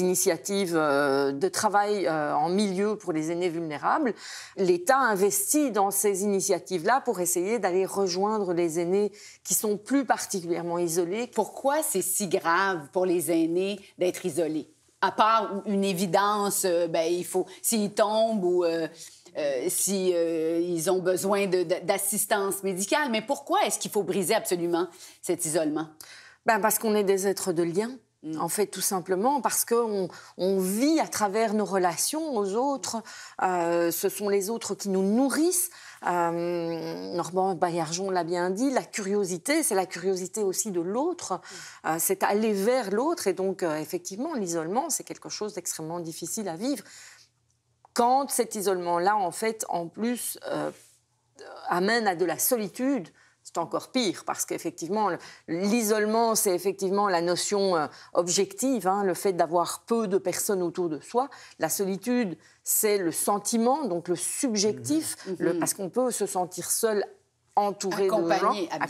initiatives euh, de travail euh, en milieu pour les aînés vulnérables. L'État investit dans ces initiatives-là pour essayer d'aller rejoindre les aînés qui sont plus particulièrement isolés. Pourquoi c'est si grave pour les aînés d'être isolés? À part une évidence, euh, ben, il faut, s'ils tombent ou s'ils euh, si euh, ils ont besoin d'assistance médicale. Mais pourquoi est-ce qu'il faut briser absolument cet isolement? Ben parce qu'on est des êtres de lien. Mm. En fait, tout simplement parce qu'on vit à travers nos relations aux autres. Euh, ce sont les autres qui nous nourrissent. Normand Baillargeon l'a bien dit, la curiosité, c'est la curiosité aussi de l'autre, mm. c'est aller vers l'autre. Et donc, effectivement, l'isolement, c'est quelque chose d'extrêmement difficile à vivre quand cet isolement-là, en fait, en plus, euh, amène à de la solitude, c'est encore pire parce qu'effectivement, l'isolement, c'est effectivement la notion euh, objective, hein, le fait d'avoir peu de personnes autour de soi. La solitude, c'est le sentiment, donc le subjectif, mmh. Mmh. Mmh. parce qu'on peut se sentir seul entouré de gens, accompagné ah,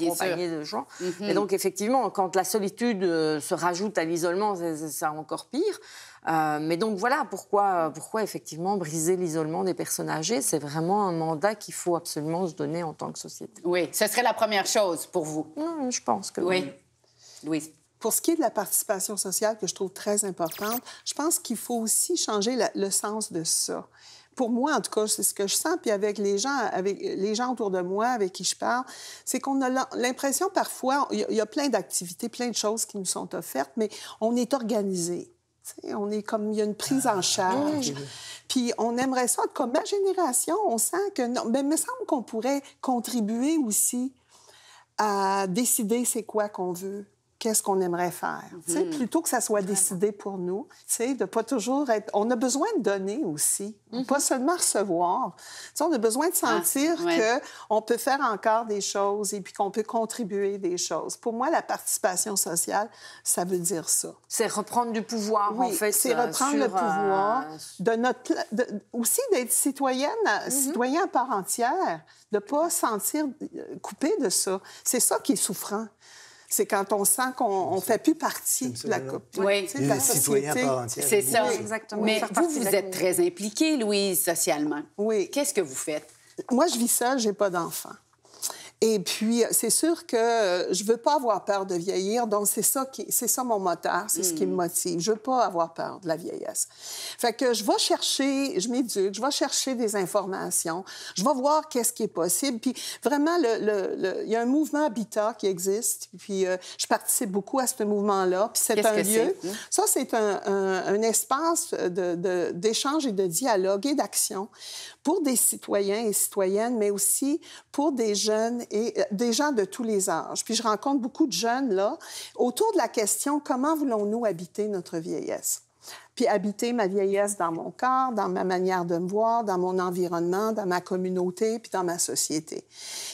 de gens. Et donc effectivement, quand la solitude euh, se rajoute à l'isolement, c'est encore pire. Euh, mais donc voilà pourquoi, pourquoi effectivement briser l'isolement des personnes âgées. C'est vraiment un mandat qu'il faut absolument se donner en tant que société. Oui, ce serait la première chose pour vous. je pense que oui. Oui. Pour ce qui est de la participation sociale, que je trouve très importante, je pense qu'il faut aussi changer le sens de ça pour moi, en tout cas, c'est ce que je sens, puis avec les gens, avec les gens autour de moi, avec qui je parle, c'est qu'on a l'impression parfois, il y, a plein d'activités, plein de choses qui nous sont offertes, mais on est organisé on est comme, il y a une prise en ah, charge. Puis on aimerait ça, comme ma génération, on sent que, Mais il me semble qu'on pourrait contribuer aussi à décider c'est quoi qu'on veut qu'est-ce qu'on aimerait faire. Mm-hmm. Plutôt que ça soit décidé pour nous, de pas toujours être... On a besoin de donner aussi, mm-hmm. pas seulement recevoir. on a besoin de ah, sentir que on qu'on peut faire encore des choses et puis qu'on peut contribuer des choses. Pour moi, la participation sociale, ça veut dire ça. C'est reprendre du pouvoir, en fait. C'est euh, reprendre le pouvoir euh, de notre... aussi d'être citoyenne, citoyens euh, mm-hmm. citoyen à part entière, de pas sentir coupé de ça. C'est ça qui est souffrant c'est quand on sent qu'on ne fait plus partie de la, oui. société. C'est ça, exactement. Mais vous, vous êtes très impliquée, Louise, socialement. Oui. Qu'est-ce que vous faites? Moi, je vis seule, n'ai pas d'enfant. Et puis, euh, c'est sûr que euh, je veux pas avoir peur de vieillir, donc c'est ça qui, c'est ça mon moteur, c'est ce qui me mm. motive. Je veux pas avoir peur de la vieillesse. Fait que je vais chercher, je m'éduque, je vais chercher des informations, je vais voir qu'est-ce qui est possible. Puis vraiment, il y a un mouvement Habitat qui existe, puis euh, je participe beaucoup à ce mouvement-là. Puis c'est un lieu, ça c'est un, un, espace d'échange de, et de dialogue et d'action pour des citoyens et citoyennes, mais aussi pour des jeunes et euh, des gens de tous les âges. Puis je rencontre beaucoup de jeunes là autour de la question comment voulons-nous habiter notre vieillesse puis habiter ma vieillesse dans mon corps, dans ma manière de me voir, dans mon environnement, dans ma communauté, puis dans ma société.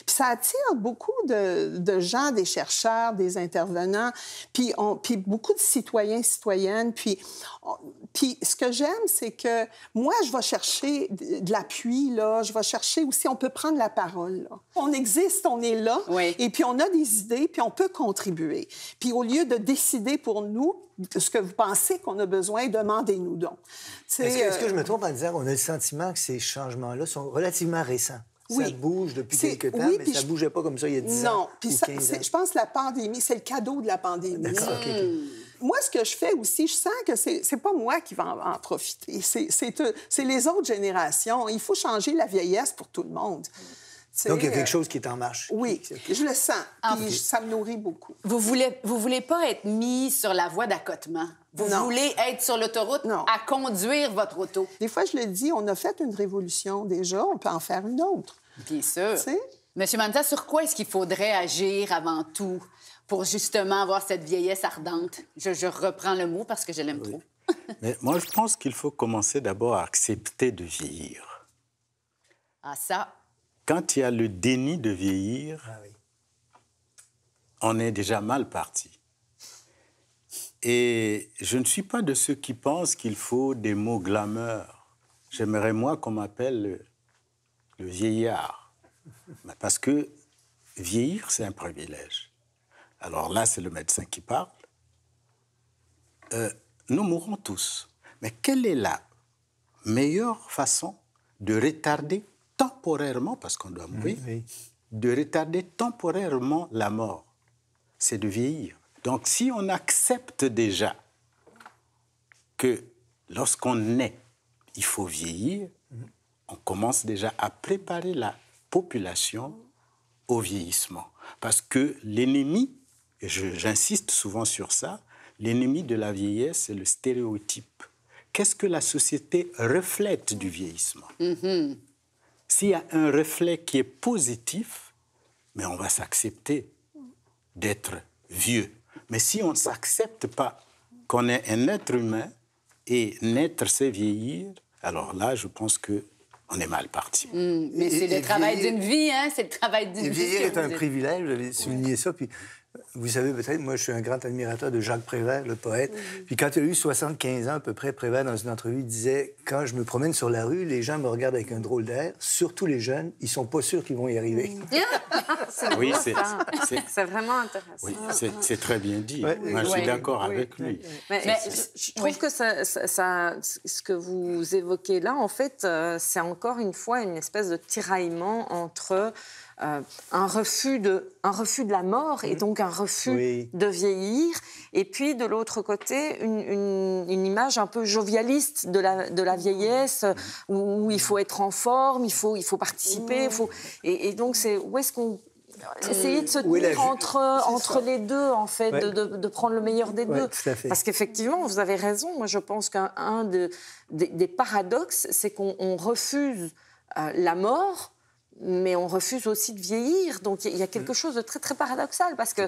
Puis ça attire beaucoup de, de gens, des chercheurs, des intervenants, puis, on, puis beaucoup de citoyens, citoyennes. Puis, puis ce que j'aime, c'est que moi, je vais chercher de l'appui, là, je vais chercher aussi, on peut prendre la parole. Là. On existe, on est là, et puis on a des idées, puis on peut contribuer. Puis au lieu de décider pour nous, ce que vous pensez qu'on a besoin, demandez-nous donc. Est-ce que, je me euh, trompe en disant qu'on a le sentiment que ces changements-là sont relativement récents? Ça bouge depuis quelques temps, mais ça ne bougeait pas comme ça il y a 10 non. ans. Non, je pense que la pandémie, c'est le cadeau de la pandémie. Hmm. Moi, ce que je fais aussi, je sens que c'est n'est pas moi qui va en, profiter. Euh, c'est les autres générations. Il faut changer la vieillesse pour tout le monde. Donc, il y a quelque euh, chose qui est en marche. Oui, je le sens. Ah, puis ça me nourrit beaucoup. Vous voulez, vous voulez pas être mis sur la voie d'accotement. Vous voulez être sur l'autoroute à conduire votre auto. Des fois, je le dis, on a fait une révolution déjà, on peut en faire une autre. Bien sûr. sais? Monsieur Manta, sur quoi est-ce qu'il faudrait agir avant tout pour justement avoir cette vieillesse ardente? Je, reprends le mot parce que je l'aime trop. <laughs> Mais moi, je pense qu'il faut commencer d'abord à accepter de vieillir. Ah, ça, quand il y a le déni de vieillir, ah on est déjà mal parti. Et je ne suis pas de ceux qui pensent qu'il faut des mots glamour. J'aimerais, moi, qu'on m'appelle le, vieillard. Parce que vieillir, c'est un privilège. Alors là, c'est le médecin qui parle. Euh, nous mourons tous. Mais quelle est la meilleure façon de retarder temporairement, parce qu'on doit mourir, de retarder temporairement la mort. C'est de vieillir. Donc si on accepte déjà que lorsqu'on naît, il faut vieillir, on commence déjà à préparer la population au vieillissement. Parce que l'ennemi, et j'insiste souvent sur ça, l'ennemi de la vieillesse, c'est le stéréotype. Qu'est-ce que la société reflète du vieillissement mhm s'il y a un reflet qui est positif, mais on va s'accepter d'être vieux. Mais si on ne s'accepte pas qu'on est un être humain et naître, c'est vieillir, alors là, je pense que on est mal parti. Mm, mais hein, c'est le, travail d'une vie, c'est le travail d'une vie. Vieillir est un privilège, j'avais souligné ça. Puis vous savez peut-être, moi, je suis un grand admirateur de Jacques Prévert, le poète. Puis quand il a eu 75 ans à peu près, Prévert, dans une entrevue, disait « Quand je me promène sur la rue, les gens me regardent avec un drôle d'air. Surtout les jeunes, ils sont pas sûrs qu'ils vont y arriver. oui, <laughs> c'est vraiment intéressant. c'est très bien dit. moi, je suis d'accord avec lui. Mais, je, trouve que ce que vous évoquez là, en fait, euh, c'est encore une fois une espèce de tiraillement entre... Euh, un, refus de, un refus de la mort et mm-hmm. donc un refus de vieillir. Et puis, de l'autre côté, une, image un peu jovialiste de la, vieillesse, où, il faut être en forme, il faut, il faut participer. faut, mm-hmm. et, donc, c'est où est-ce qu'on euh, essayer de se tenir entre, les deux, en fait, de, prendre le meilleur des deux. Parce qu'effectivement, vous avez raison, moi je pense qu'un des, paradoxes, c'est qu'on refuse euh, la mort mais on refuse aussi de vieillir. Donc il y a quelque mm. chose de très très paradoxal parce que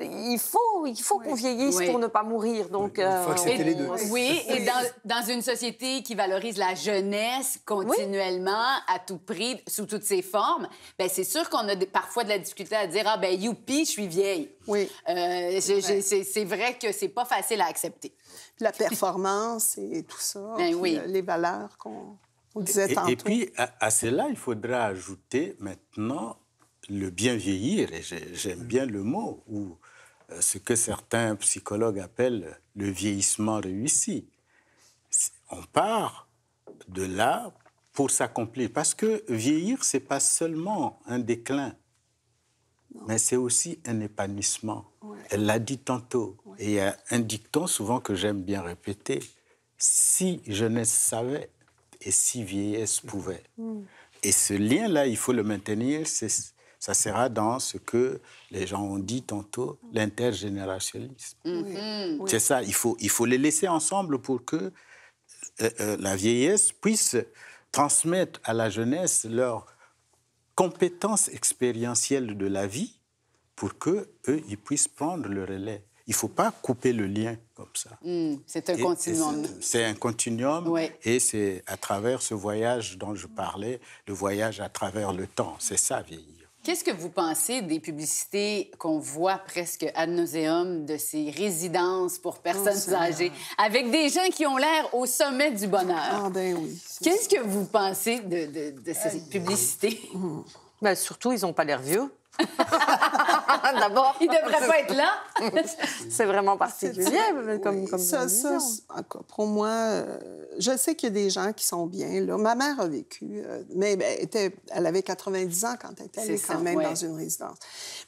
il faut il faut qu'on vieillisse pour ne pas mourir. Donc oui, il faut euh, accepter les deux. Oui, et dans, une société qui valorise la jeunesse continuellement à tout prix sous toutes ses formes, ben c'est sûr qu'on a parfois de la difficulté à dire ah ben youpi, je suis vieille. Oui. Euh, c'est vrai que c'est pas facile à accepter. La performance et tout ça, ben euh, les valeurs qu'on et, puis, à, cela, il faudra ajouter maintenant le bien vieillir, et j'aime bien le mot, ou euh, ce que certains psychologues appellent le vieillissement réussi. On part de là pour s'accomplir, parce que vieillir, c'est pas seulement un déclin, mais c'est aussi un épanouissement. Elle l'a dit tantôt, et il y a un dicton souvent que j'aime bien répéter, si je ne savais, et si vieillesse mm. pouvait. Mm. Et ce lien-là, il faut le maintenir. Ça sera dans ce que les gens ont dit tantôt, l'intergénérationnisme. Mm-hmm. C'est ça, il faut, il faut les laisser ensemble pour que euh, euh, la vieillesse puisse transmettre à la jeunesse leurs compétences expérientielles de la vie pour que eux ils puissent prendre le relais. Il ne faut pas couper le lien comme ça. Hmm, c'est un, continuum. C'est un continuum et c'est à travers ce voyage dont je parlais, le voyage à travers le temps. C'est ça, vieillir. Qu'est-ce que vous pensez des publicités qu'on voit presque ad nauseum de ces résidences pour oh, personnes âgées, avec des gens qui ont l'air au sommet du bonheur? Ah, ben oui. Qu'est-ce que vous pensez de, de, de ces publicités? Ben, surtout, ils n'ont pas l'air vieux. <laughs> D'abord. Il ne devrait pas être là. <laughs> c'est vraiment particulier comme, Pour moi, euh, je sais qu'il y a des gens qui sont bien. Là. Ma mère a vécu, euh, mais ben, elle avait 90 ans quand elle était allée quand même dans une résidence.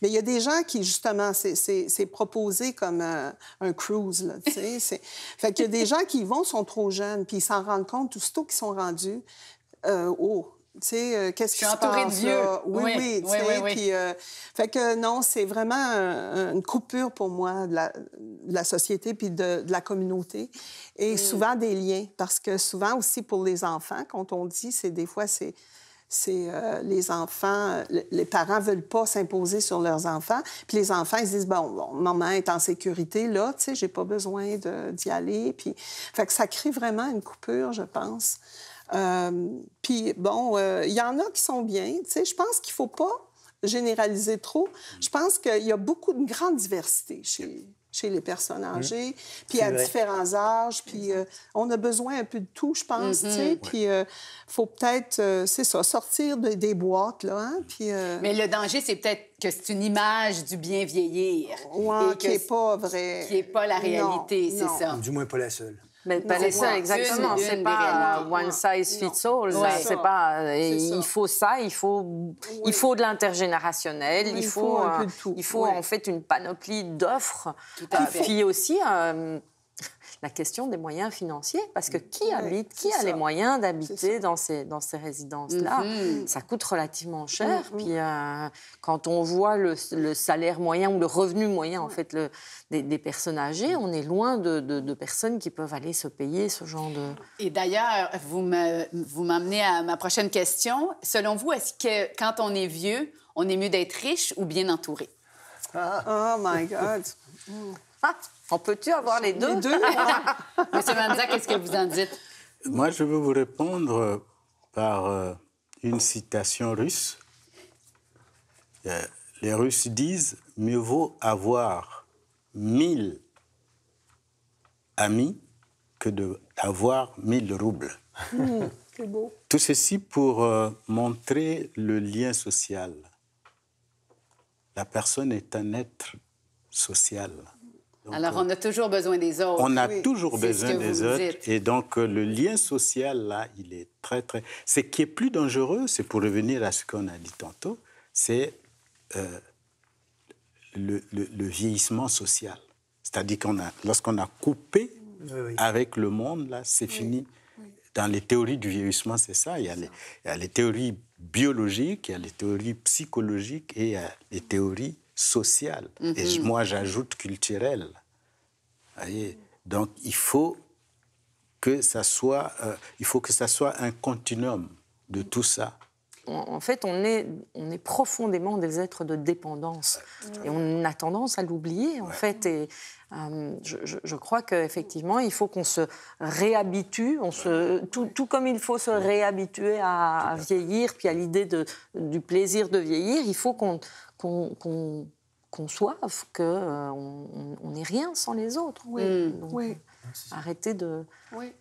Mais il y a des gens qui, justement, c'est proposé comme euh, un cruise. Là, <laughs> fait qu'il y a des gens qui y vont, sont trop jeunes, puis ils s'en rendent compte Tout ceux qu'ils sont rendus. Euh, oh, tu sais, euh, qu'est-ce qui de vieux. Oui, oui, fait que non, c'est vraiment une coupure pour moi de la, société puis de, la communauté. Et mm. souvent des liens, parce que souvent aussi pour les enfants, quand on dit, c'est des fois, c'est c'est euh, les enfants, les parents veulent pas s'imposer sur leurs enfants. Puis les enfants, ils se disent, bon, bon maman est en sécurité, là, tu sais, j'ai pas besoin d'y aller. Puis, fait que ça crée vraiment une coupure, je pense. Euh, puis bon, euh, il y en a qui sont bien. Tu sais, je pense qu'il ne faut pas généraliser trop. Je pense qu'il y a beaucoup de grande diversité chez, chez les personnes âgées, puis à différents âges, puis euh, on a besoin un peu de tout, je pense, tu sais, mm-hmm. puis faut peut-être, c'est ça, sortir des boîtes, là, hein, puis... Mais le danger, c'est peut-être que c'est une image du bien vieillir. qui n'est pas Qui n'est pas la réalité, c'est ça. Du moins pas la seule. Mais bah, pas les ça, exactement. C'est pas one size fits all. C'est pas. Il faut ça, il faut, il faut de l'intergénérationnel, il faut, il faut en fait une panoplie d'offres puis aussi euh, la question des moyens financiers, parce que qui habite, qui a les moyens d'habiter dans ces, dans ces résidences-là mhm. Ça coûte relativement cher. Mhm, Puis mhm. Euh, quand on voit le, salaire moyen ou le revenu moyen en fait le, des, personnes âgées, on est loin de, personnes qui peuvent aller se payer ce genre de. Et d'ailleurs, vous m'amenez à ma prochaine question. Selon vous, est-ce que quand on est vieux, on est mieux d'être riche ou bien entouré? Ah, oh my God. <laughs> On <laughs> peut-tu avoir les deux? Les deux? <laughs> Monsieur Manza, qu'est-ce que vous en dites? Moi, je veux vous répondre euh, par euh, une citation russe. Euh, les Russes disent mieux vaut avoir mille amis que d'avoir mille roubles. Hmm, Tout ceci pour montrer le lien social. La personne est un être social. Alors, on a toujours besoin des autres. On a toujours besoin des autres. Et donc, euh, le lien social, là, il est très, très... Ce qui est plus dangereux, c'est pour revenir à ce qu'on a dit tantôt, c'est euh, le, vieillissement social. C'est-à-dire qu'on a, lorsqu'on a coupé avec le monde, là, c'est fini. Dans les théories du vieillissement, c'est ça. Il y, a les, il y a les théories biologiques, il y a les théories psychologiques et il y a les théories sociale. Et mhm. moi, j'ajoute culturel. Donc, il faut que ça soit, euh, il faut que ça soit un continuum de tout ça. En fait, on est, on est profondément des êtres de dépendance. et on a tendance à l'oublier, en fait. Et euh, je, je, crois qu'effectivement, il faut qu'on se réhabitue, on se, tout, tout, comme il faut se réhabituer à, à vieillir, puis à l'idée du plaisir de vieillir, il faut qu'on qu'on conçoive qu'on euh, on n'est rien sans les autres. Oui. Donc, Arrêtez de. Oui.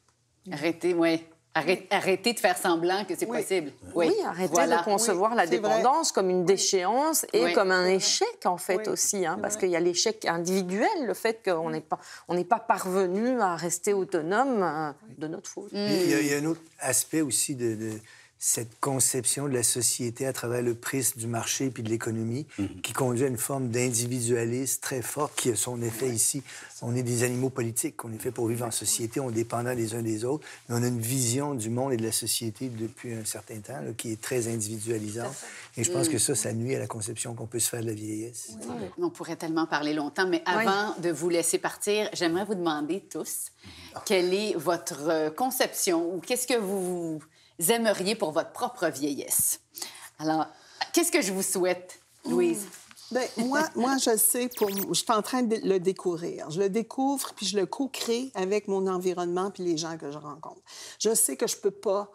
Arrêtez, oui. Arrêtez, de faire semblant que c'est possible. Oui, arrêtez de concevoir la dépendance comme une déchéance et comme un échec, en fait, aussi. Hein, parce qu'il y a l'échec individuel, le fait qu'on n'est pas, on n'est pas parvenu à rester autonome euh, de notre faute. Mm. Il y, a, un autre aspect aussi de cette conception de la société à travers le prisme du marché puis de l'économie, mhm. qui conduit à une forme d'individualisme très fort, qui a son effet ici. On est des animaux politiques, on est fait pour vivre en société, on est dépendant les uns des autres, mais on a une vision du monde et de la société depuis un certain temps qui est très individualisante. Et je pense que mm. ça, ça nuit à la conception qu'on peut se faire de la vieillesse. On pourrait tellement parler longtemps, mais avant de vous laisser partir, j'aimerais vous demander tous, ah. quelle est votre euh, conception ou qu'est-ce que vous aimeriez pour votre propre vieillesse. Alors, qu'est-ce que je vous souhaite, Louise? Mmh. Ben, moi, moi, je sais, pour, je suis en train de le découvrir. Je le découvre, puis je le co-crée avec mon environnement, puis les gens que je rencontre. Je sais que je ne peux pas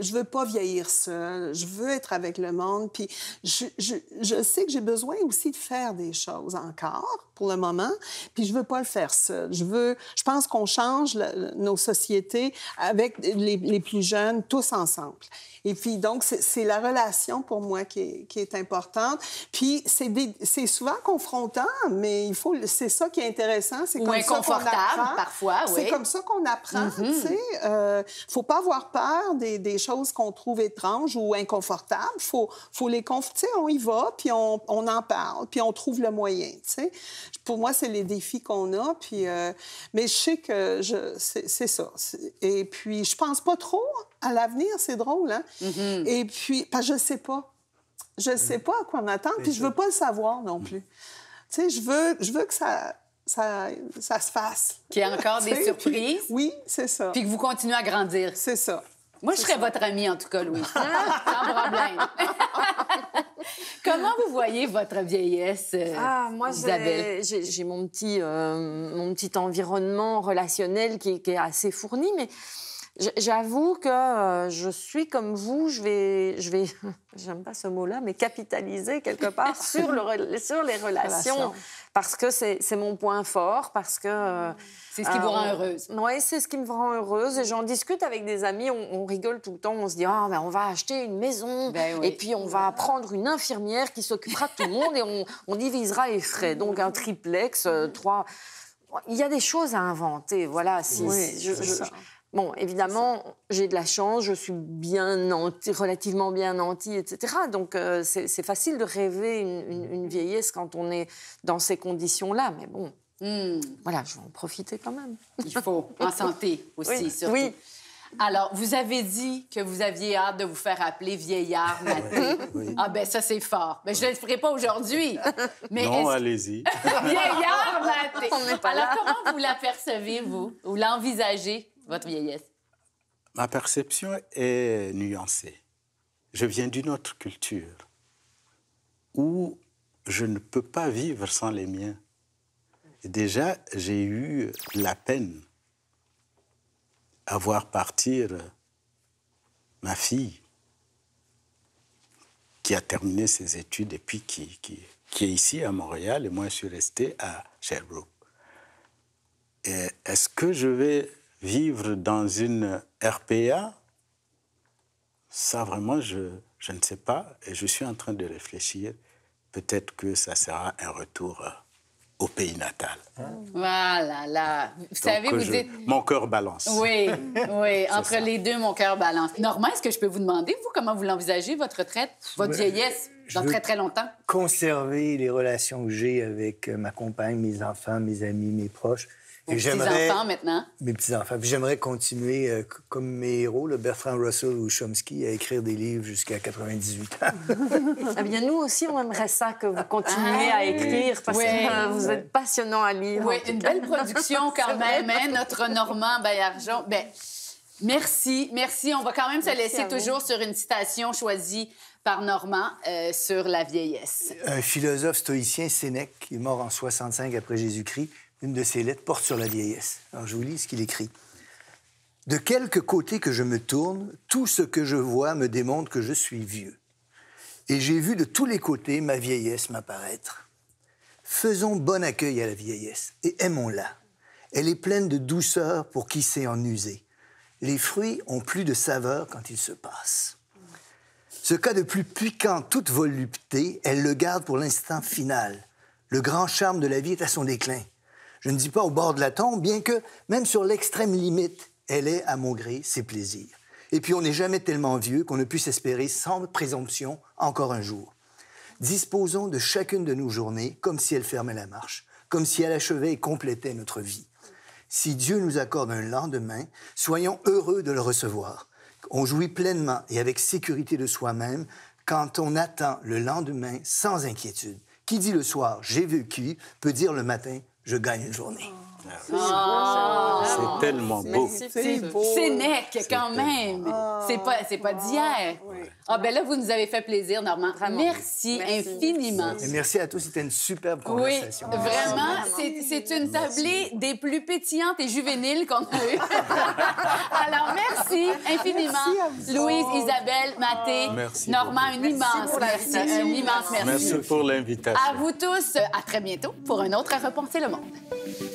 je, veux pas vieillir seule, je veux être avec le monde, puis je, je, je sais que j'ai besoin aussi de faire des choses encore pour le moment, puis je veux pas le faire seule. Je veux, je pense qu'on change nos sociétés avec les, les, plus jeunes tous ensemble. Et puis donc c'est la relation pour moi qui est, qui est importante. Puis c'est souvent confrontant, mais il faut, c'est ça qui est intéressant, c'est comme, ça qu'on apprend. Parfois, C'est comme mm-hmm. ça qu'on apprend. Tu sais, euh, faut pas avoir peur des des choses qu'on trouve étranges ou inconfortables, faut, faut les confier. On y va, puis on, en parle, puis on trouve le moyen. sais. Pour moi, c'est les défis qu'on a. Puis, euh, mais je sais que c'est ça. Et puis, je pense pas trop à l'avenir. C'est drôle. Hein? Mm-hmm. Et puis, parce que je sais pas. Je sais pas à quoi m'attendre, puis je veux pas le savoir non plus. Tu sais, je veux, je veux que ça, ça, ça se fasse. Qu'il y ait encore <laughs> des surprises. oui, c'est ça. Puis que vous continuez à grandir. C'est ça. Moi, je serais votre amie, en tout cas, Louis. Sans problème. <laughs> Comment vous voyez votre vieillesse, euh, ah, moi, Isabelle? J'ai mon, petit, euh, mon petit environnement relationnel qui, est assez fourni, mais j'avoue que euh, je suis comme vous, je vais, je vais <laughs> j'aime pas ce mot-là, mais capitaliser quelque part <laughs> sur, le, sur les relations parce que c'est mon point fort, parce que... Euh, c'est ce qui me rend euh, heureuse. Oui, c'est ce qui me rend heureuse. Et j'en discute avec des amis, on, rigole tout le temps, on se dit, ah, ben, on va acheter une maison, ben et puis on va prendre une infirmière qui s'occupera de tout le monde, et on, divisera les frais. Donc un triplex, euh, trois... Il y a des choses à inventer, voilà. Si, oui, Bon, évidemment, j'ai de la chance, je suis bien anti, relativement bien nantie, etc. Donc, euh, c'est facile de rêver une, vieillesse quand on est dans ces conditions-là. Mais bon, hmm. voilà, je vais en profiter quand même. Il faut, <laughs> en santé aussi, oui. surtout. Oui. Alors, vous avez dit que vous aviez hâte de vous faire appeler vieillard <laughs> maté. Ah ben ça, c'est fort. Mais ben, je ne le ferai pas aujourd'hui. Mais non, allez-y. <laughs> vieillard n'est Alors, là. comment vous l'apercevez, vous? Ou l'envisagez? votre vieillesse Ma perception est nuancée. Je viens d'une autre culture où je ne peux pas vivre sans les miens. Déjà, j'ai eu la peine à voir partir ma fille qui a terminé ses études et puis qui, qui, est ici à Montréal et moi je suis resté à Sherbrooke. Est-ce que je vais vivre dans une RPA, ça vraiment, je, ne sais pas. Et je suis en train de réfléchir. Peut-être que ça sera un retour euh, au pays natal. Voilà, là. Vous savez, vous Mon cœur balance. Oui, <laughs> oui. Entre les deux, mon cœur balance. Normal, est-ce que je peux vous demander, vous, comment vous l'envisagez, votre retraite, votre vieillesse, dans très, très longtemps? Conserver les relations que j'ai avec euh, ma compagne, mes enfants, mes amis, mes proches. Mes petits-enfants maintenant. Mes petits-enfants. j'aimerais continuer, euh, comme mes héros, le Bertrand Russell ou Chomsky, à écrire des livres jusqu'à 98 ans. <laughs> eh bien, nous aussi, on aimerait ça que vous continuiez ah à écrire parce que vous êtes passionnant à lire. Oui, une belle production <laughs> quand même, hein, notre Normand Bayargeon. Ben, merci, merci. On va quand même se laisser toujours sur une citation choisie par Normand euh, sur la vieillesse. Un philosophe stoïcien, Sénèque, qui est mort en 65 après Jésus-Christ, une de ses lettres porte sur la vieillesse. Alors je vous lis ce qu'il écrit. De quelque côté que je me tourne, tout ce que je vois me démontre que je suis vieux. Et j'ai vu de tous les côtés ma vieillesse m'apparaître. Faisons bon accueil à la vieillesse et aimons-la. Elle est pleine de douceur pour qui sait en user. Les fruits ont plus de saveur quand ils se passent. Ce cas de plus piquant toute volupté, elle le garde pour l'instant final. Le grand charme de la vie est à son déclin. Je ne dis pas au bord de la tombe, bien que même sur l'extrême limite, elle est à mon gré ses plaisirs. Et puis on n'est jamais tellement vieux qu'on ne puisse espérer sans présomption encore un jour. Disposons de chacune de nos journées comme si elle fermait la marche, comme si elle achevait et complétait notre vie. Si Dieu nous accorde un lendemain, soyons heureux de le recevoir. On jouit pleinement et avec sécurité de soi-même quand on attend le lendemain sans inquiétude. Qui dit le soir j'ai vécu peut dire le matin je gagne une journée. Ah. c'est tellement beau. C'est Sénèque, quand même. c'est pas, c'est pas d'hier. Ah, ah, ben là, vous nous avez fait plaisir, Normand. Merci, merci. infiniment. merci à tous. C'était une superbe conversation. Oui, vraiment. C'est une tablée des plus pétillantes et juvéniles qu'on a <laughs> Alors, merci infiniment. Louise, Isabelle, Mathé, merci Normand, une immense merci. Un immense merci. Merci pour l'invitation. À vous tous. À très bientôt pour un autre à repenser le monde.